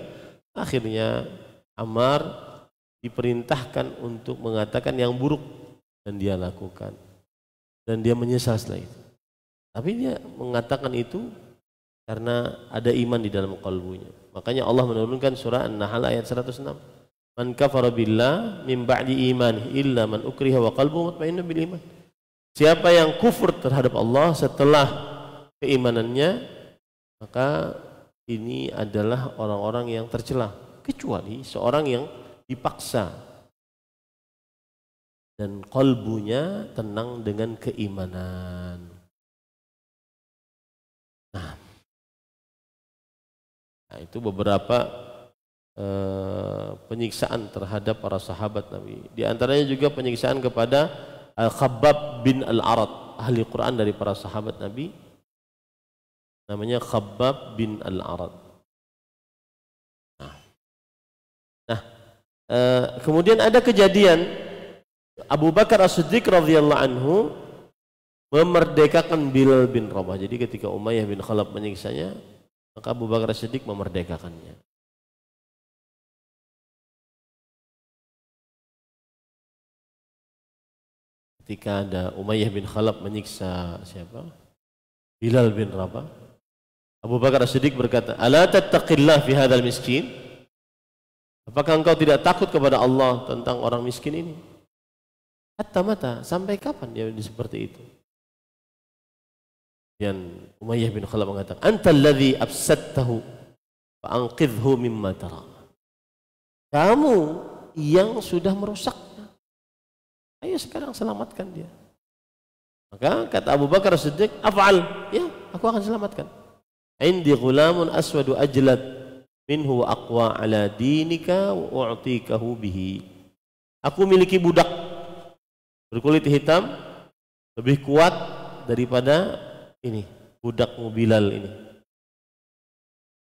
Akhirnya Ammar diperintahkan untuk mengatakan yang buruk dan dia lakukan. Dan dia menyesal setelah itu. Tapi dia mengatakan itu karena ada iman di dalam kalbunya. Makanya Allah menurunkan surah An-Nahl ayat 106. Man kafara billah min ba'di iman illa man ukriha wa qalbu mutmainna bil iman. Siapa yang kufur terhadap Allah setelah keimanannya maka ini adalah orang-orang yang tercela kecuali seorang yang dipaksa dan kalbunya tenang dengan keimanan. Nah, itu beberapa eh, penyiksaan terhadap para sahabat Nabi. Di antaranya juga penyiksaan kepada Al-Khabbab bin Al-Arad, ahli Quran dari para sahabat Nabi. Namanya Khabbab bin Al-Arad. Nah, nah eh, kemudian ada kejadian Abu Bakar As-Siddiq radhiyallahu anhu memerdekakan Bilal bin Rabah. Jadi ketika Umayyah bin Khalaf menyiksanya, maka Abu Bakar Siddiq memerdekakannya. Ketika ada Umayyah bin Khalaf menyiksa siapa? Bilal bin Rabah. Abu Bakar Siddiq berkata, "Ala tattaqillah fi hadzal miskin?" Apakah engkau tidak takut kepada Allah tentang orang miskin ini? Hatta mata, sampai kapan dia seperti itu? Kemudian Umayyah bin Khalaf mengatakan, "Anta alladhi afsadtahu fa mimma tara." Kamu yang sudah merusaknya. Ayo sekarang selamatkan dia. Maka kata Abu Bakar Siddiq, "Af'al." Ya, aku akan selamatkan. Indi ghulamun aswadu ajlad minhu aqwa ala dinika wa u'tikahu bihi. Aku miliki budak berkulit hitam lebih kuat daripada ini budak Bilal ini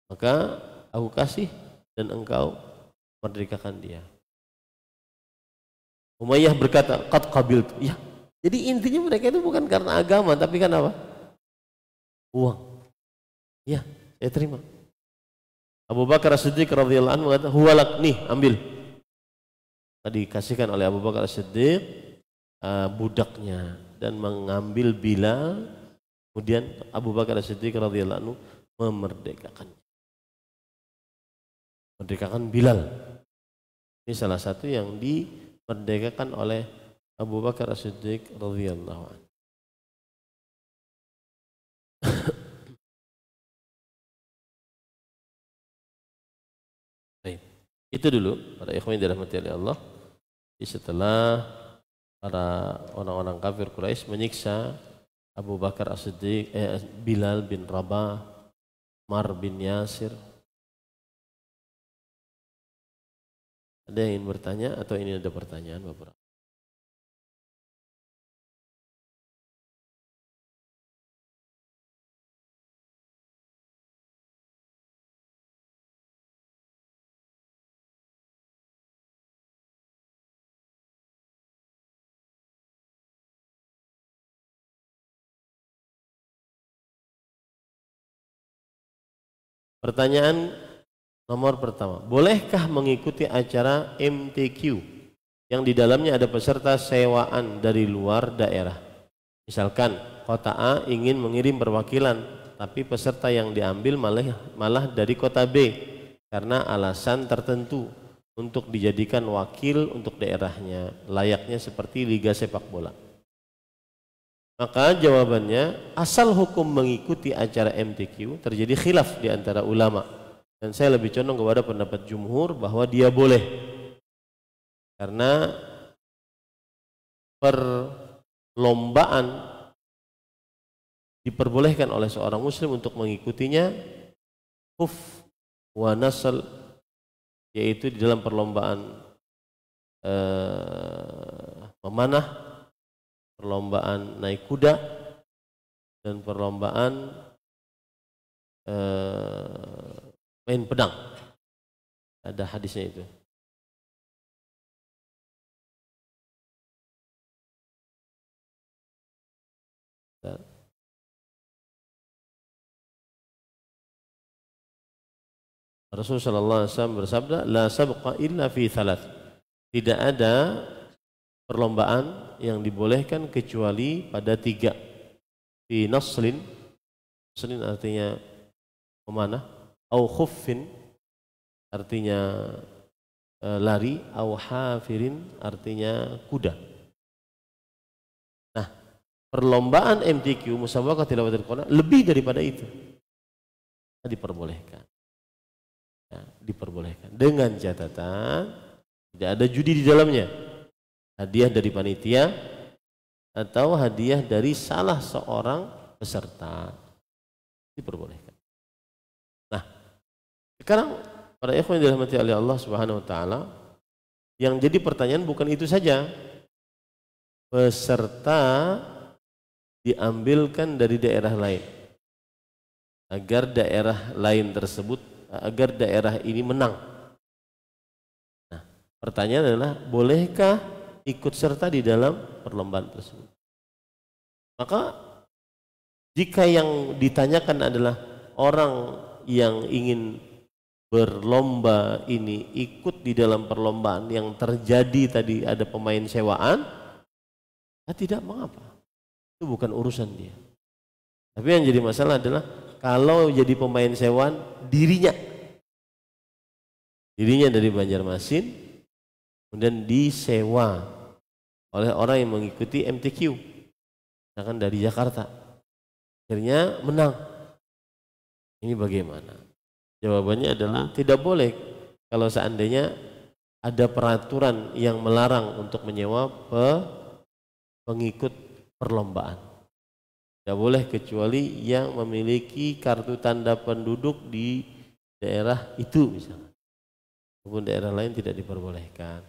maka aku kasih dan engkau merdekakan dia Umayyah berkata qad qabiltu ya jadi intinya mereka itu bukan karena agama tapi kan apa uang ya saya terima Abu Bakar Siddiq radhiyallahu anhu mengatakan huwalak nih ambil tadi dikasihkan oleh Abu Bakar Siddiq uh, eh, budaknya dan mengambil Bilal Kemudian Abu Bakar siddiq radhiyallahu anhu memerdekakannya. Merdekakan Bilal. Ini salah satu yang dimerdekakan oleh Abu Bakar siddiq radhiyallahu anhu. Itu dulu para ikhwan dirahmati oleh Allah. Setelah para orang-orang kafir Quraisy menyiksa Abu Bakar As-Siddiq, eh, Bilal bin Rabah, Mar bin Yasir. Ada yang ingin bertanya atau ini ada pertanyaan Bapak? Pertanyaan nomor pertama, bolehkah mengikuti acara MTQ yang di dalamnya ada peserta sewaan dari luar daerah? Misalkan kota A ingin mengirim perwakilan, tapi peserta yang diambil malah malah dari kota B karena alasan tertentu untuk dijadikan wakil untuk daerahnya, layaknya seperti liga sepak bola. Maka jawabannya asal hukum mengikuti acara MTQ terjadi khilaf di antara ulama. Dan saya lebih condong kepada pendapat jumhur bahwa dia boleh. Karena perlombaan diperbolehkan oleh seorang muslim untuk mengikutinya huf wa nasal yaitu di dalam perlombaan eh, memanah perlombaan naik kuda dan perlombaan eh, main pedang. Ada hadisnya itu. Rasulullah SAW bersabda, La sabqa illa fi thalath. Tidak ada perlombaan yang dibolehkan kecuali pada tiga di naslin naslin artinya memanah au khuffin artinya e, lari au hafirin artinya kuda nah perlombaan MTQ musabaqah tilawatil Quran lebih daripada itu nah, diperbolehkan ya, diperbolehkan dengan catatan tidak ada judi di dalamnya hadiah dari panitia atau hadiah dari salah seorang peserta diperbolehkan. Nah, sekarang para ikhwan dirahmati oleh Allah Subhanahu wa taala yang jadi pertanyaan bukan itu saja. Peserta diambilkan dari daerah lain agar daerah lain tersebut agar daerah ini menang. Nah, pertanyaan adalah bolehkah ikut serta di dalam perlombaan tersebut. Maka jika yang ditanyakan adalah orang yang ingin berlomba ini ikut di dalam perlombaan yang terjadi tadi ada pemain sewaan, nah tidak mengapa. Itu bukan urusan dia. Tapi yang jadi masalah adalah kalau jadi pemain sewaan dirinya dirinya dari Banjarmasin kemudian disewa oleh orang yang mengikuti MTQ misalkan dari Jakarta akhirnya menang ini bagaimana jawabannya adalah tidak boleh kalau seandainya ada peraturan yang melarang untuk menyewa pe pengikut perlombaan tidak boleh kecuali yang memiliki kartu tanda penduduk di daerah itu misalnya maupun daerah lain tidak diperbolehkan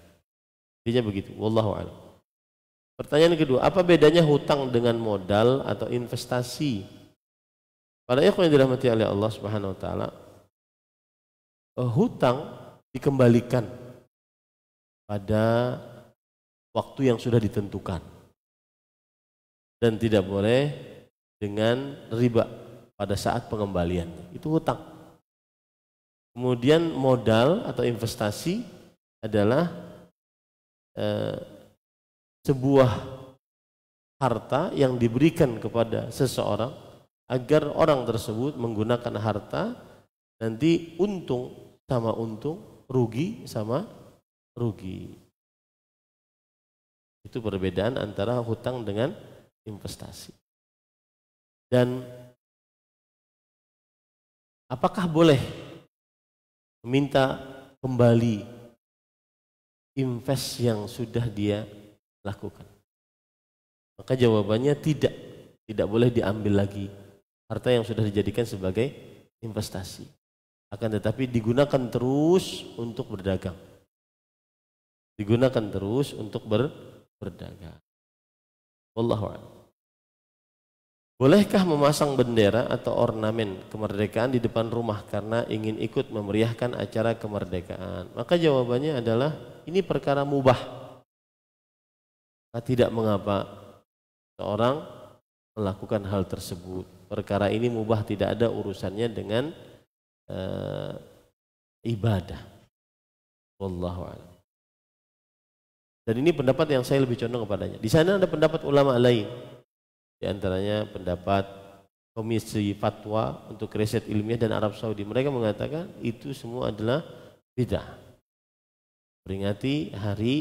intinya begitu wallahu a'lam Pertanyaan kedua, apa bedanya hutang dengan modal atau investasi? Pada ikhwan yang dirahmati oleh Allah Subhanahu wa taala, eh, hutang dikembalikan pada waktu yang sudah ditentukan dan tidak boleh dengan riba pada saat pengembalian. itu hutang kemudian modal atau investasi adalah eh, sebuah harta yang diberikan kepada seseorang agar orang tersebut menggunakan harta nanti untung sama untung, rugi sama rugi. Itu perbedaan antara hutang dengan investasi. Dan apakah boleh meminta kembali invest yang sudah dia lakukan? Maka jawabannya tidak. Tidak boleh diambil lagi harta yang sudah dijadikan sebagai investasi. Akan tetapi digunakan terus untuk berdagang. Digunakan terus untuk ber, berdagang. Wallahu Bolehkah memasang bendera atau ornamen kemerdekaan di depan rumah karena ingin ikut memeriahkan acara kemerdekaan? Maka jawabannya adalah ini perkara mubah Nah, tidak mengapa seorang melakukan hal tersebut. Perkara ini mubah tidak ada urusannya dengan e, ibadah. Wallahu a'lam. Dan ini pendapat yang saya lebih condong kepadanya. Di sana ada pendapat ulama lain. Di antaranya pendapat komisi fatwa untuk riset ilmiah dan Arab Saudi. Mereka mengatakan itu semua adalah bid'ah. Peringati hari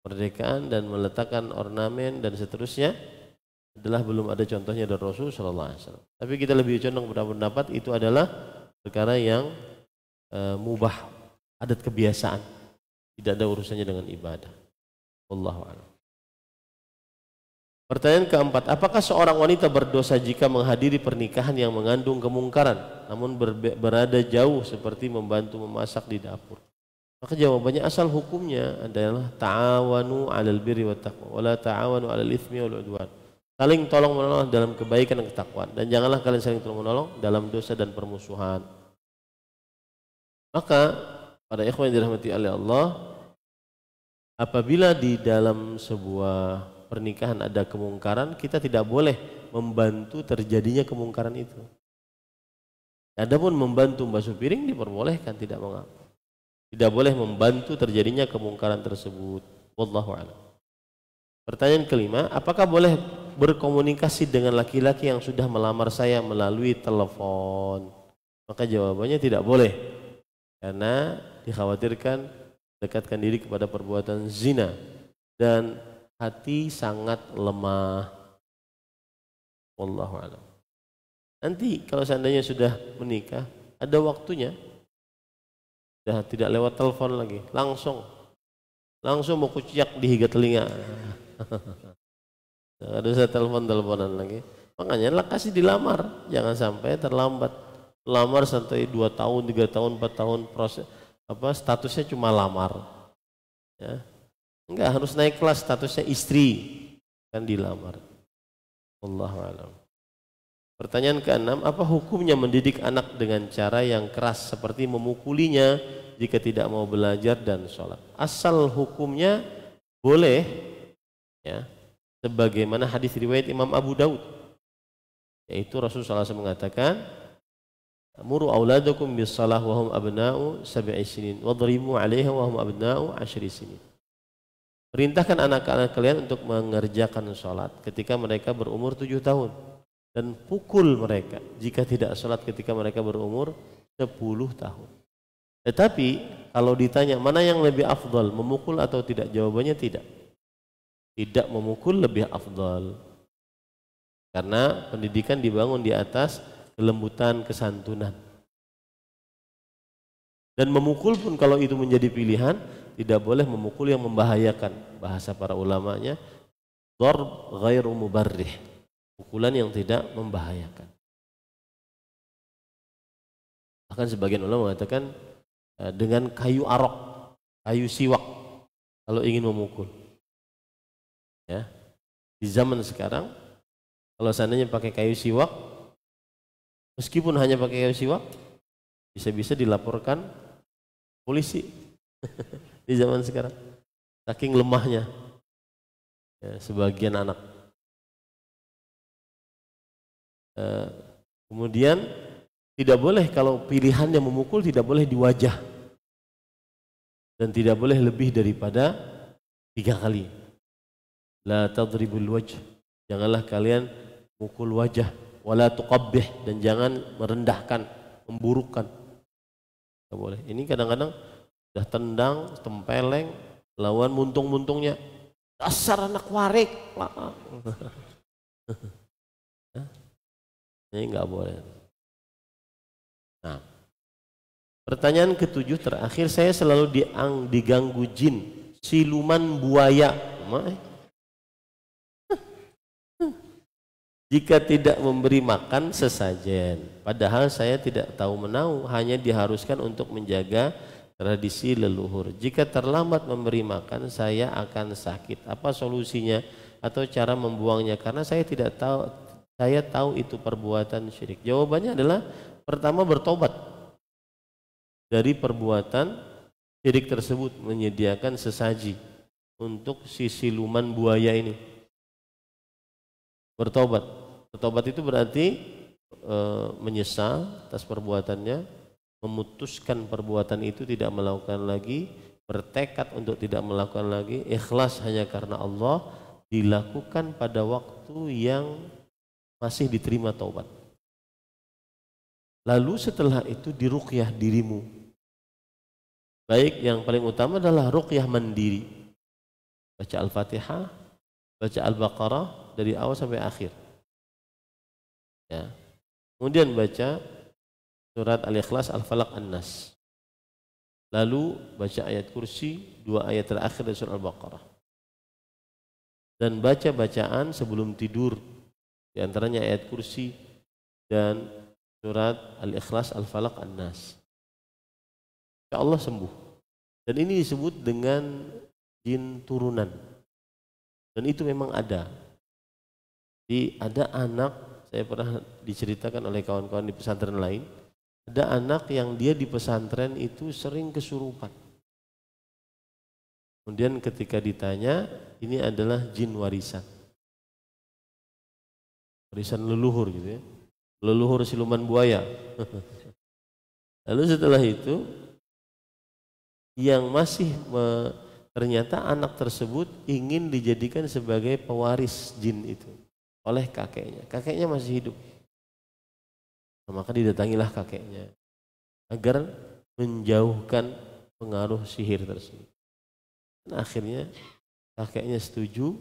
kemerdekaan dan meletakkan ornamen dan seterusnya adalah belum ada contohnya dari Rasul Shallallahu Alaihi Wasallam. Tapi kita lebih condong kepada pendapat itu adalah perkara yang e, mubah, adat kebiasaan, tidak ada urusannya dengan ibadah. Allah a'lam. Pertanyaan keempat, apakah seorang wanita berdosa jika menghadiri pernikahan yang mengandung kemungkaran, namun berada jauh seperti membantu memasak di dapur? Maka jawabannya asal hukumnya adalah ta'awanu 'alal birri wat taqwa wa la ta'awanu 'alal itsmi wal 'udwan. Saling tolong menolong dalam kebaikan dan ketakwaan dan janganlah kalian saling tolong menolong dalam dosa dan permusuhan. Maka pada ikhwan yang dirahmati oleh Allah apabila di dalam sebuah pernikahan ada kemungkaran kita tidak boleh membantu terjadinya kemungkaran itu. Adapun membantu basuh piring diperbolehkan tidak mengapa tidak boleh membantu terjadinya kemungkaran tersebut. Wallahu a'lam. Pertanyaan kelima, apakah boleh berkomunikasi dengan laki-laki yang sudah melamar saya melalui telepon? Maka jawabannya tidak boleh. Karena dikhawatirkan dekatkan diri kepada perbuatan zina dan hati sangat lemah. Wallahu a'lam. Nanti kalau seandainya sudah menikah, ada waktunya Dah tidak lewat telepon lagi, langsung. Langsung mau kuciak di higa telinga. Ada saya telepon-teleponan lagi. Makanya lah kasih dilamar, jangan sampai terlambat. Lamar sampai dua tahun, tiga tahun, empat tahun proses apa statusnya cuma lamar. Ya. Enggak harus naik kelas statusnya istri kan dilamar. Allah a'lam. Pertanyaan keenam, apa hukumnya mendidik anak dengan cara yang keras seperti memukulinya jika tidak mau belajar dan sholat? Asal hukumnya boleh, ya, sebagaimana hadis riwayat Imam Abu Daud, yaitu Rasulullah SAW mengatakan, Muru auladakum bis salah wahum abna'u sab'i sinin wadribu 'alaiha wahum abna'u ashri sinin. Perintahkan anak-anak kalian untuk mengerjakan sholat ketika mereka berumur tujuh tahun dan pukul mereka jika tidak sholat ketika mereka berumur 10 tahun. Tetapi kalau ditanya mana yang lebih afdol, memukul atau tidak? Jawabannya tidak. Tidak memukul lebih afdol, Karena pendidikan dibangun di atas kelembutan, kesantunan. Dan memukul pun kalau itu menjadi pilihan, tidak boleh memukul yang membahayakan. Bahasa para ulamanya, Dorb ghairu mubarrih pukulan yang tidak membahayakan. Bahkan sebagian ulama mengatakan e, dengan kayu arok, kayu siwak kalau ingin memukul. Ya. Di zaman sekarang kalau seandainya pakai kayu siwak meskipun hanya pakai kayu siwak bisa-bisa dilaporkan polisi di zaman sekarang saking lemahnya ya, sebagian anak Eh, kemudian tidak boleh kalau pilihan yang memukul tidak boleh di wajah dan tidak boleh lebih daripada tiga kali. La tadribul wajh. Janganlah kalian mukul wajah. Wala tuqabbih dan jangan merendahkan, memburukkan. Tidak boleh. Ini kadang-kadang sudah tendang, tempeleng, lawan muntung-muntungnya. Dasar anak warik. Ini nggak boleh. Nah, pertanyaan ketujuh terakhir saya selalu diang, diganggu jin, siluman buaya. Jika tidak memberi makan sesajen, padahal saya tidak tahu menau, hanya diharuskan untuk menjaga tradisi leluhur. Jika terlambat memberi makan, saya akan sakit. Apa solusinya atau cara membuangnya? Karena saya tidak tahu saya tahu itu perbuatan syirik. Jawabannya adalah pertama bertobat dari perbuatan syirik tersebut menyediakan sesaji untuk si siluman buaya ini. Bertobat. Bertobat itu berarti e, menyesal atas perbuatannya, memutuskan perbuatan itu tidak melakukan lagi, bertekad untuk tidak melakukan lagi, ikhlas hanya karena Allah, dilakukan pada waktu yang masih diterima taubat. Lalu setelah itu diruqyah dirimu. Baik yang paling utama adalah ruqyah mandiri. Baca Al-Fatihah, baca Al-Baqarah dari awal sampai akhir. Ya. Kemudian baca surat Al-Ikhlas, Al-Falaq, An-Nas. Lalu baca ayat kursi, dua ayat terakhir dari surat Al-Baqarah. Dan baca bacaan sebelum tidur di antaranya ayat kursi dan surat Al-Ikhlas, Al-Falaq, An-Nas. Al ya Allah sembuh. Dan ini disebut dengan jin turunan. Dan itu memang ada. Di ada anak, saya pernah diceritakan oleh kawan-kawan di pesantren lain, ada anak yang dia di pesantren itu sering kesurupan. Kemudian ketika ditanya, ini adalah jin warisan warisan leluhur gitu ya leluhur siluman buaya lalu setelah itu yang masih me, ternyata anak tersebut ingin dijadikan sebagai pewaris jin itu oleh kakeknya kakeknya masih hidup nah, maka didatangilah kakeknya agar menjauhkan pengaruh sihir tersebut dan akhirnya kakeknya setuju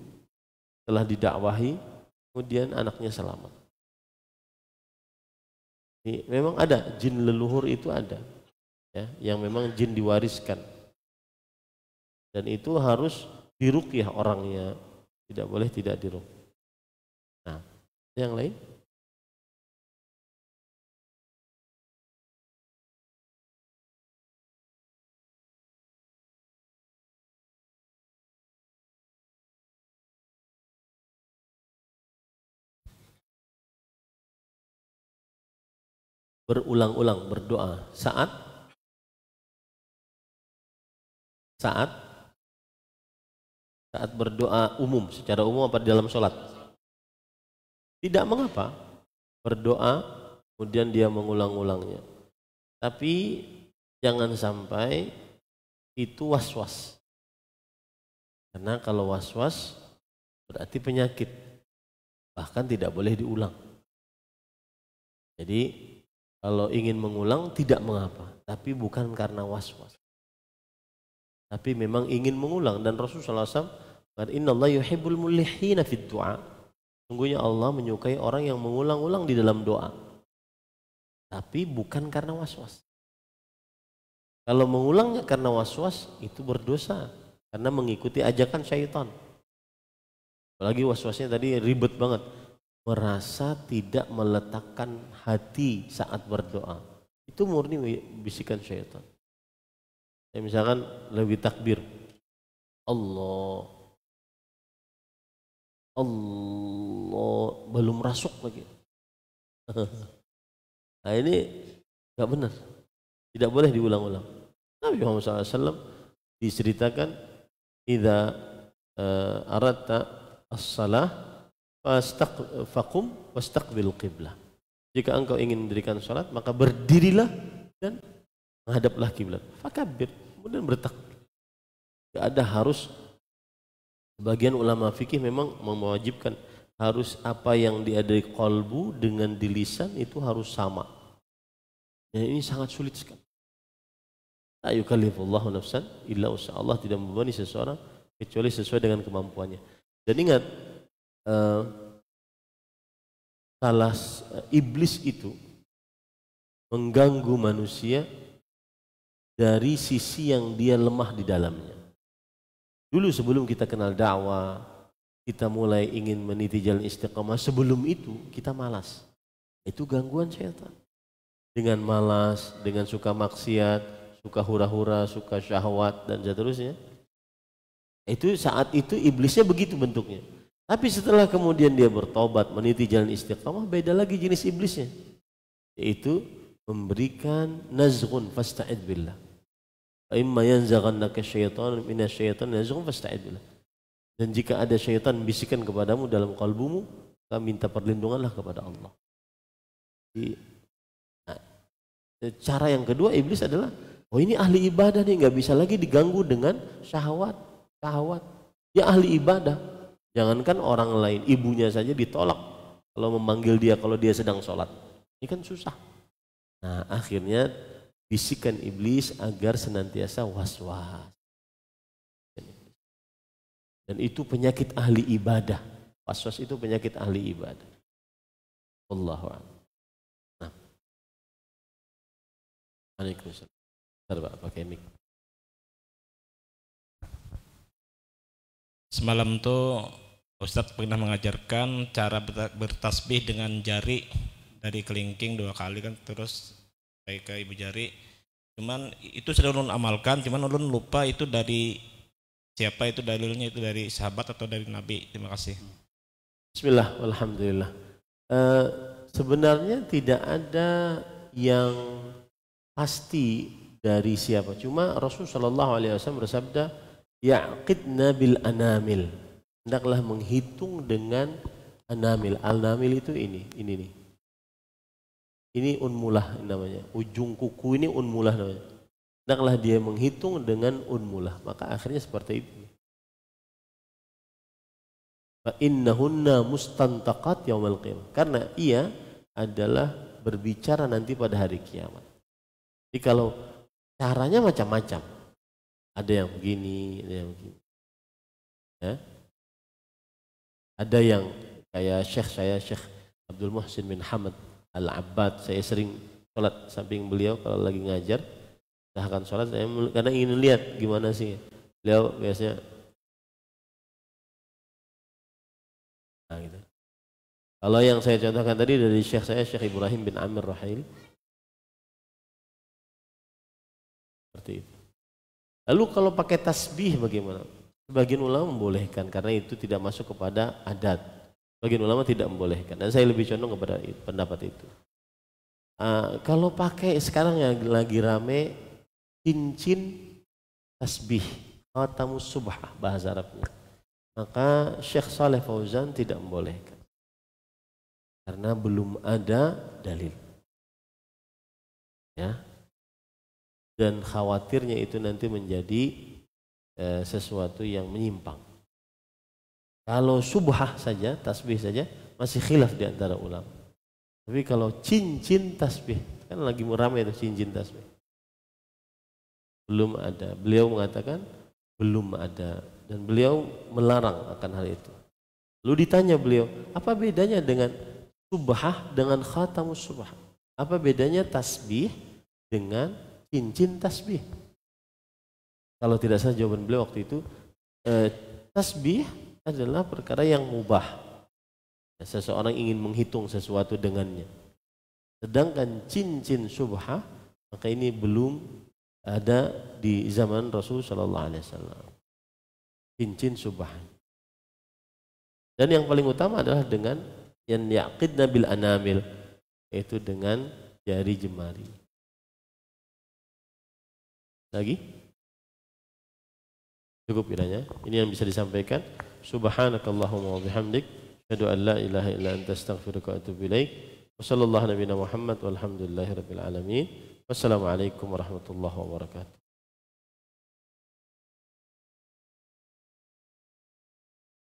telah didakwahi kemudian anaknya selamat. Ini memang ada jin leluhur itu ada, ya, yang memang jin diwariskan dan itu harus dirukyah orangnya, tidak boleh tidak dirukyah. Nah, yang lain? berulang-ulang berdoa saat saat saat berdoa umum secara umum apa di dalam sholat tidak mengapa berdoa kemudian dia mengulang-ulangnya tapi jangan sampai itu was-was karena kalau was-was berarti penyakit bahkan tidak boleh diulang jadi kalau ingin mengulang tidak mengapa, tapi bukan karena was-was. Tapi memang ingin mengulang dan Rasulullah SAW mengatakan Inna Allah yuhibbul mulihina fid du'a. Sungguhnya Allah menyukai orang yang mengulang-ulang di dalam doa. Tapi bukan karena was-was. Kalau mengulangnya karena was-was itu berdosa karena mengikuti ajakan syaitan. Apalagi was-wasnya tadi ribet banget merasa tidak meletakkan hati saat berdoa. Itu murni bisikan syaitan. Ya, misalkan lebih takbir. Allah. Allah. Belum rasuk lagi. nah ini nggak benar. Tidak boleh diulang-ulang. Nabi Muhammad SAW diceritakan Ida uh, eh, arata as-salah Fastaqfakum wastaqbil qiblah. Jika engkau ingin mendirikan salat, maka berdirilah dan menghadaplah kiblat. Fakabir, kemudian bertak. Tidak ada harus Bagian ulama fikih memang mewajibkan harus apa yang diadai di kolbu dengan di lisan itu harus sama. Dan ini sangat sulit sekali. La yukallifullahu nafsan illa usaha. Allah tidak membebani seseorang kecuali sesuai dengan kemampuannya. Dan ingat, uh, iblis itu mengganggu manusia dari sisi yang dia lemah di dalamnya. Dulu sebelum kita kenal dakwah, kita mulai ingin meniti jalan istiqamah. Sebelum itu kita malas. Itu gangguan setan. Dengan malas, dengan suka maksiat, suka hura-hura, suka syahwat dan seterusnya. Itu saat itu iblisnya begitu bentuknya. Tapi setelah kemudian dia bertobat, meniti jalan istiqamah, beda lagi jenis iblisnya. Yaitu memberikan fasta fasta'id billah. Imma yanzaghannaka syaitan syaitan nazghun fasta'id billah. Dan jika ada syaitan bisikan kepadamu dalam kalbumu, maka minta perlindunganlah kepada Allah. Jadi, nah, cara yang kedua iblis adalah, oh ini ahli ibadah nih, nggak bisa lagi diganggu dengan syahwat. Syahwat, ya ahli ibadah Jangankan orang lain, ibunya saja ditolak kalau memanggil dia kalau dia sedang sholat. Ini kan susah. Nah akhirnya bisikan iblis agar senantiasa was-was. Dan itu penyakit ahli ibadah. Was-was itu penyakit ahli ibadah. Allah Nah. Waalaikumsalam. pakai mic. Semalam tuh Ustadz pernah mengajarkan cara bertasbih dengan jari dari kelingking dua kali kan terus baik ke ibu jari. Cuman itu sudah ulun amalkan, cuman ulun lupa itu dari siapa itu dalilnya itu dari sahabat atau dari nabi. Terima kasih. Bismillah, alhamdulillah. Uh, eh, sebenarnya tidak ada yang pasti dari siapa. Cuma Rasulullah Shallallahu Alaihi Wasallam bersabda, Ya'qidna bil anamil. Hendaklah menghitung dengan anamil. Anamil itu ini, ini nih. Ini unmulah namanya. Ujung kuku ini unmulah namanya. Hendaklah dia menghitung dengan unmulah. Maka akhirnya seperti itu. Inna innahunna mustantaqat yaumil qiyamah. Karena ia adalah berbicara nanti pada hari kiamat. Jadi kalau caranya macam-macam. Ada yang begini, ada yang begini. Ya. Ada yang kayak Syekh saya Syekh Abdul Muhsin bin Hamad Al-Abbad. Saya sering sholat samping beliau kalau lagi ngajar. Saya akan sholat saya karena ingin lihat gimana sih. Beliau biasanya Nah, gitu. Kalau yang saya contohkan tadi dari Syekh saya Syekh Ibrahim bin Amir Rahil Lalu kalau pakai tasbih bagaimana? Sebagian ulama membolehkan karena itu tidak masuk kepada adat. Sebagian ulama tidak membolehkan dan saya lebih condong kepada pendapat itu. Uh, kalau pakai sekarang yang lagi rame cincin tasbih atau subah bahasa Arabnya. Maka Syekh Saleh Fauzan tidak membolehkan. Karena belum ada dalil. Ya, dan khawatirnya itu nanti menjadi e, sesuatu yang menyimpang. Kalau subhah saja, tasbih saja masih khilaf di antara ulama. Tapi kalau cincin tasbih, kan lagi ramai itu cincin tasbih. Belum ada. Beliau mengatakan belum ada dan beliau melarang akan hal itu. Lalu ditanya beliau, apa bedanya dengan subhah dengan khatamus subhah? Apa bedanya tasbih dengan cincin tasbih. Kalau tidak salah jawaban beliau waktu itu, eh, tasbih adalah perkara yang mubah. Ya, seseorang ingin menghitung sesuatu dengannya. Sedangkan cincin subha, maka ini belum ada di zaman Rasul Shallallahu Alaihi Wasallam. Cincin subha. Dan yang paling utama adalah dengan yang yakid nabil anamil, yaitu dengan jari jemari. Lagi? Cukup kiranya. Ini yang bisa disampaikan. Subhanakallahumma wa bihamdik. Asyadu an la ilaha illa anta astaghfiruka atubu ilaik. Wa sallallahu nabina Muhammad walhamdulillahi rabbil alamin. Wassalamualaikum warahmatullahi wabarakatuh.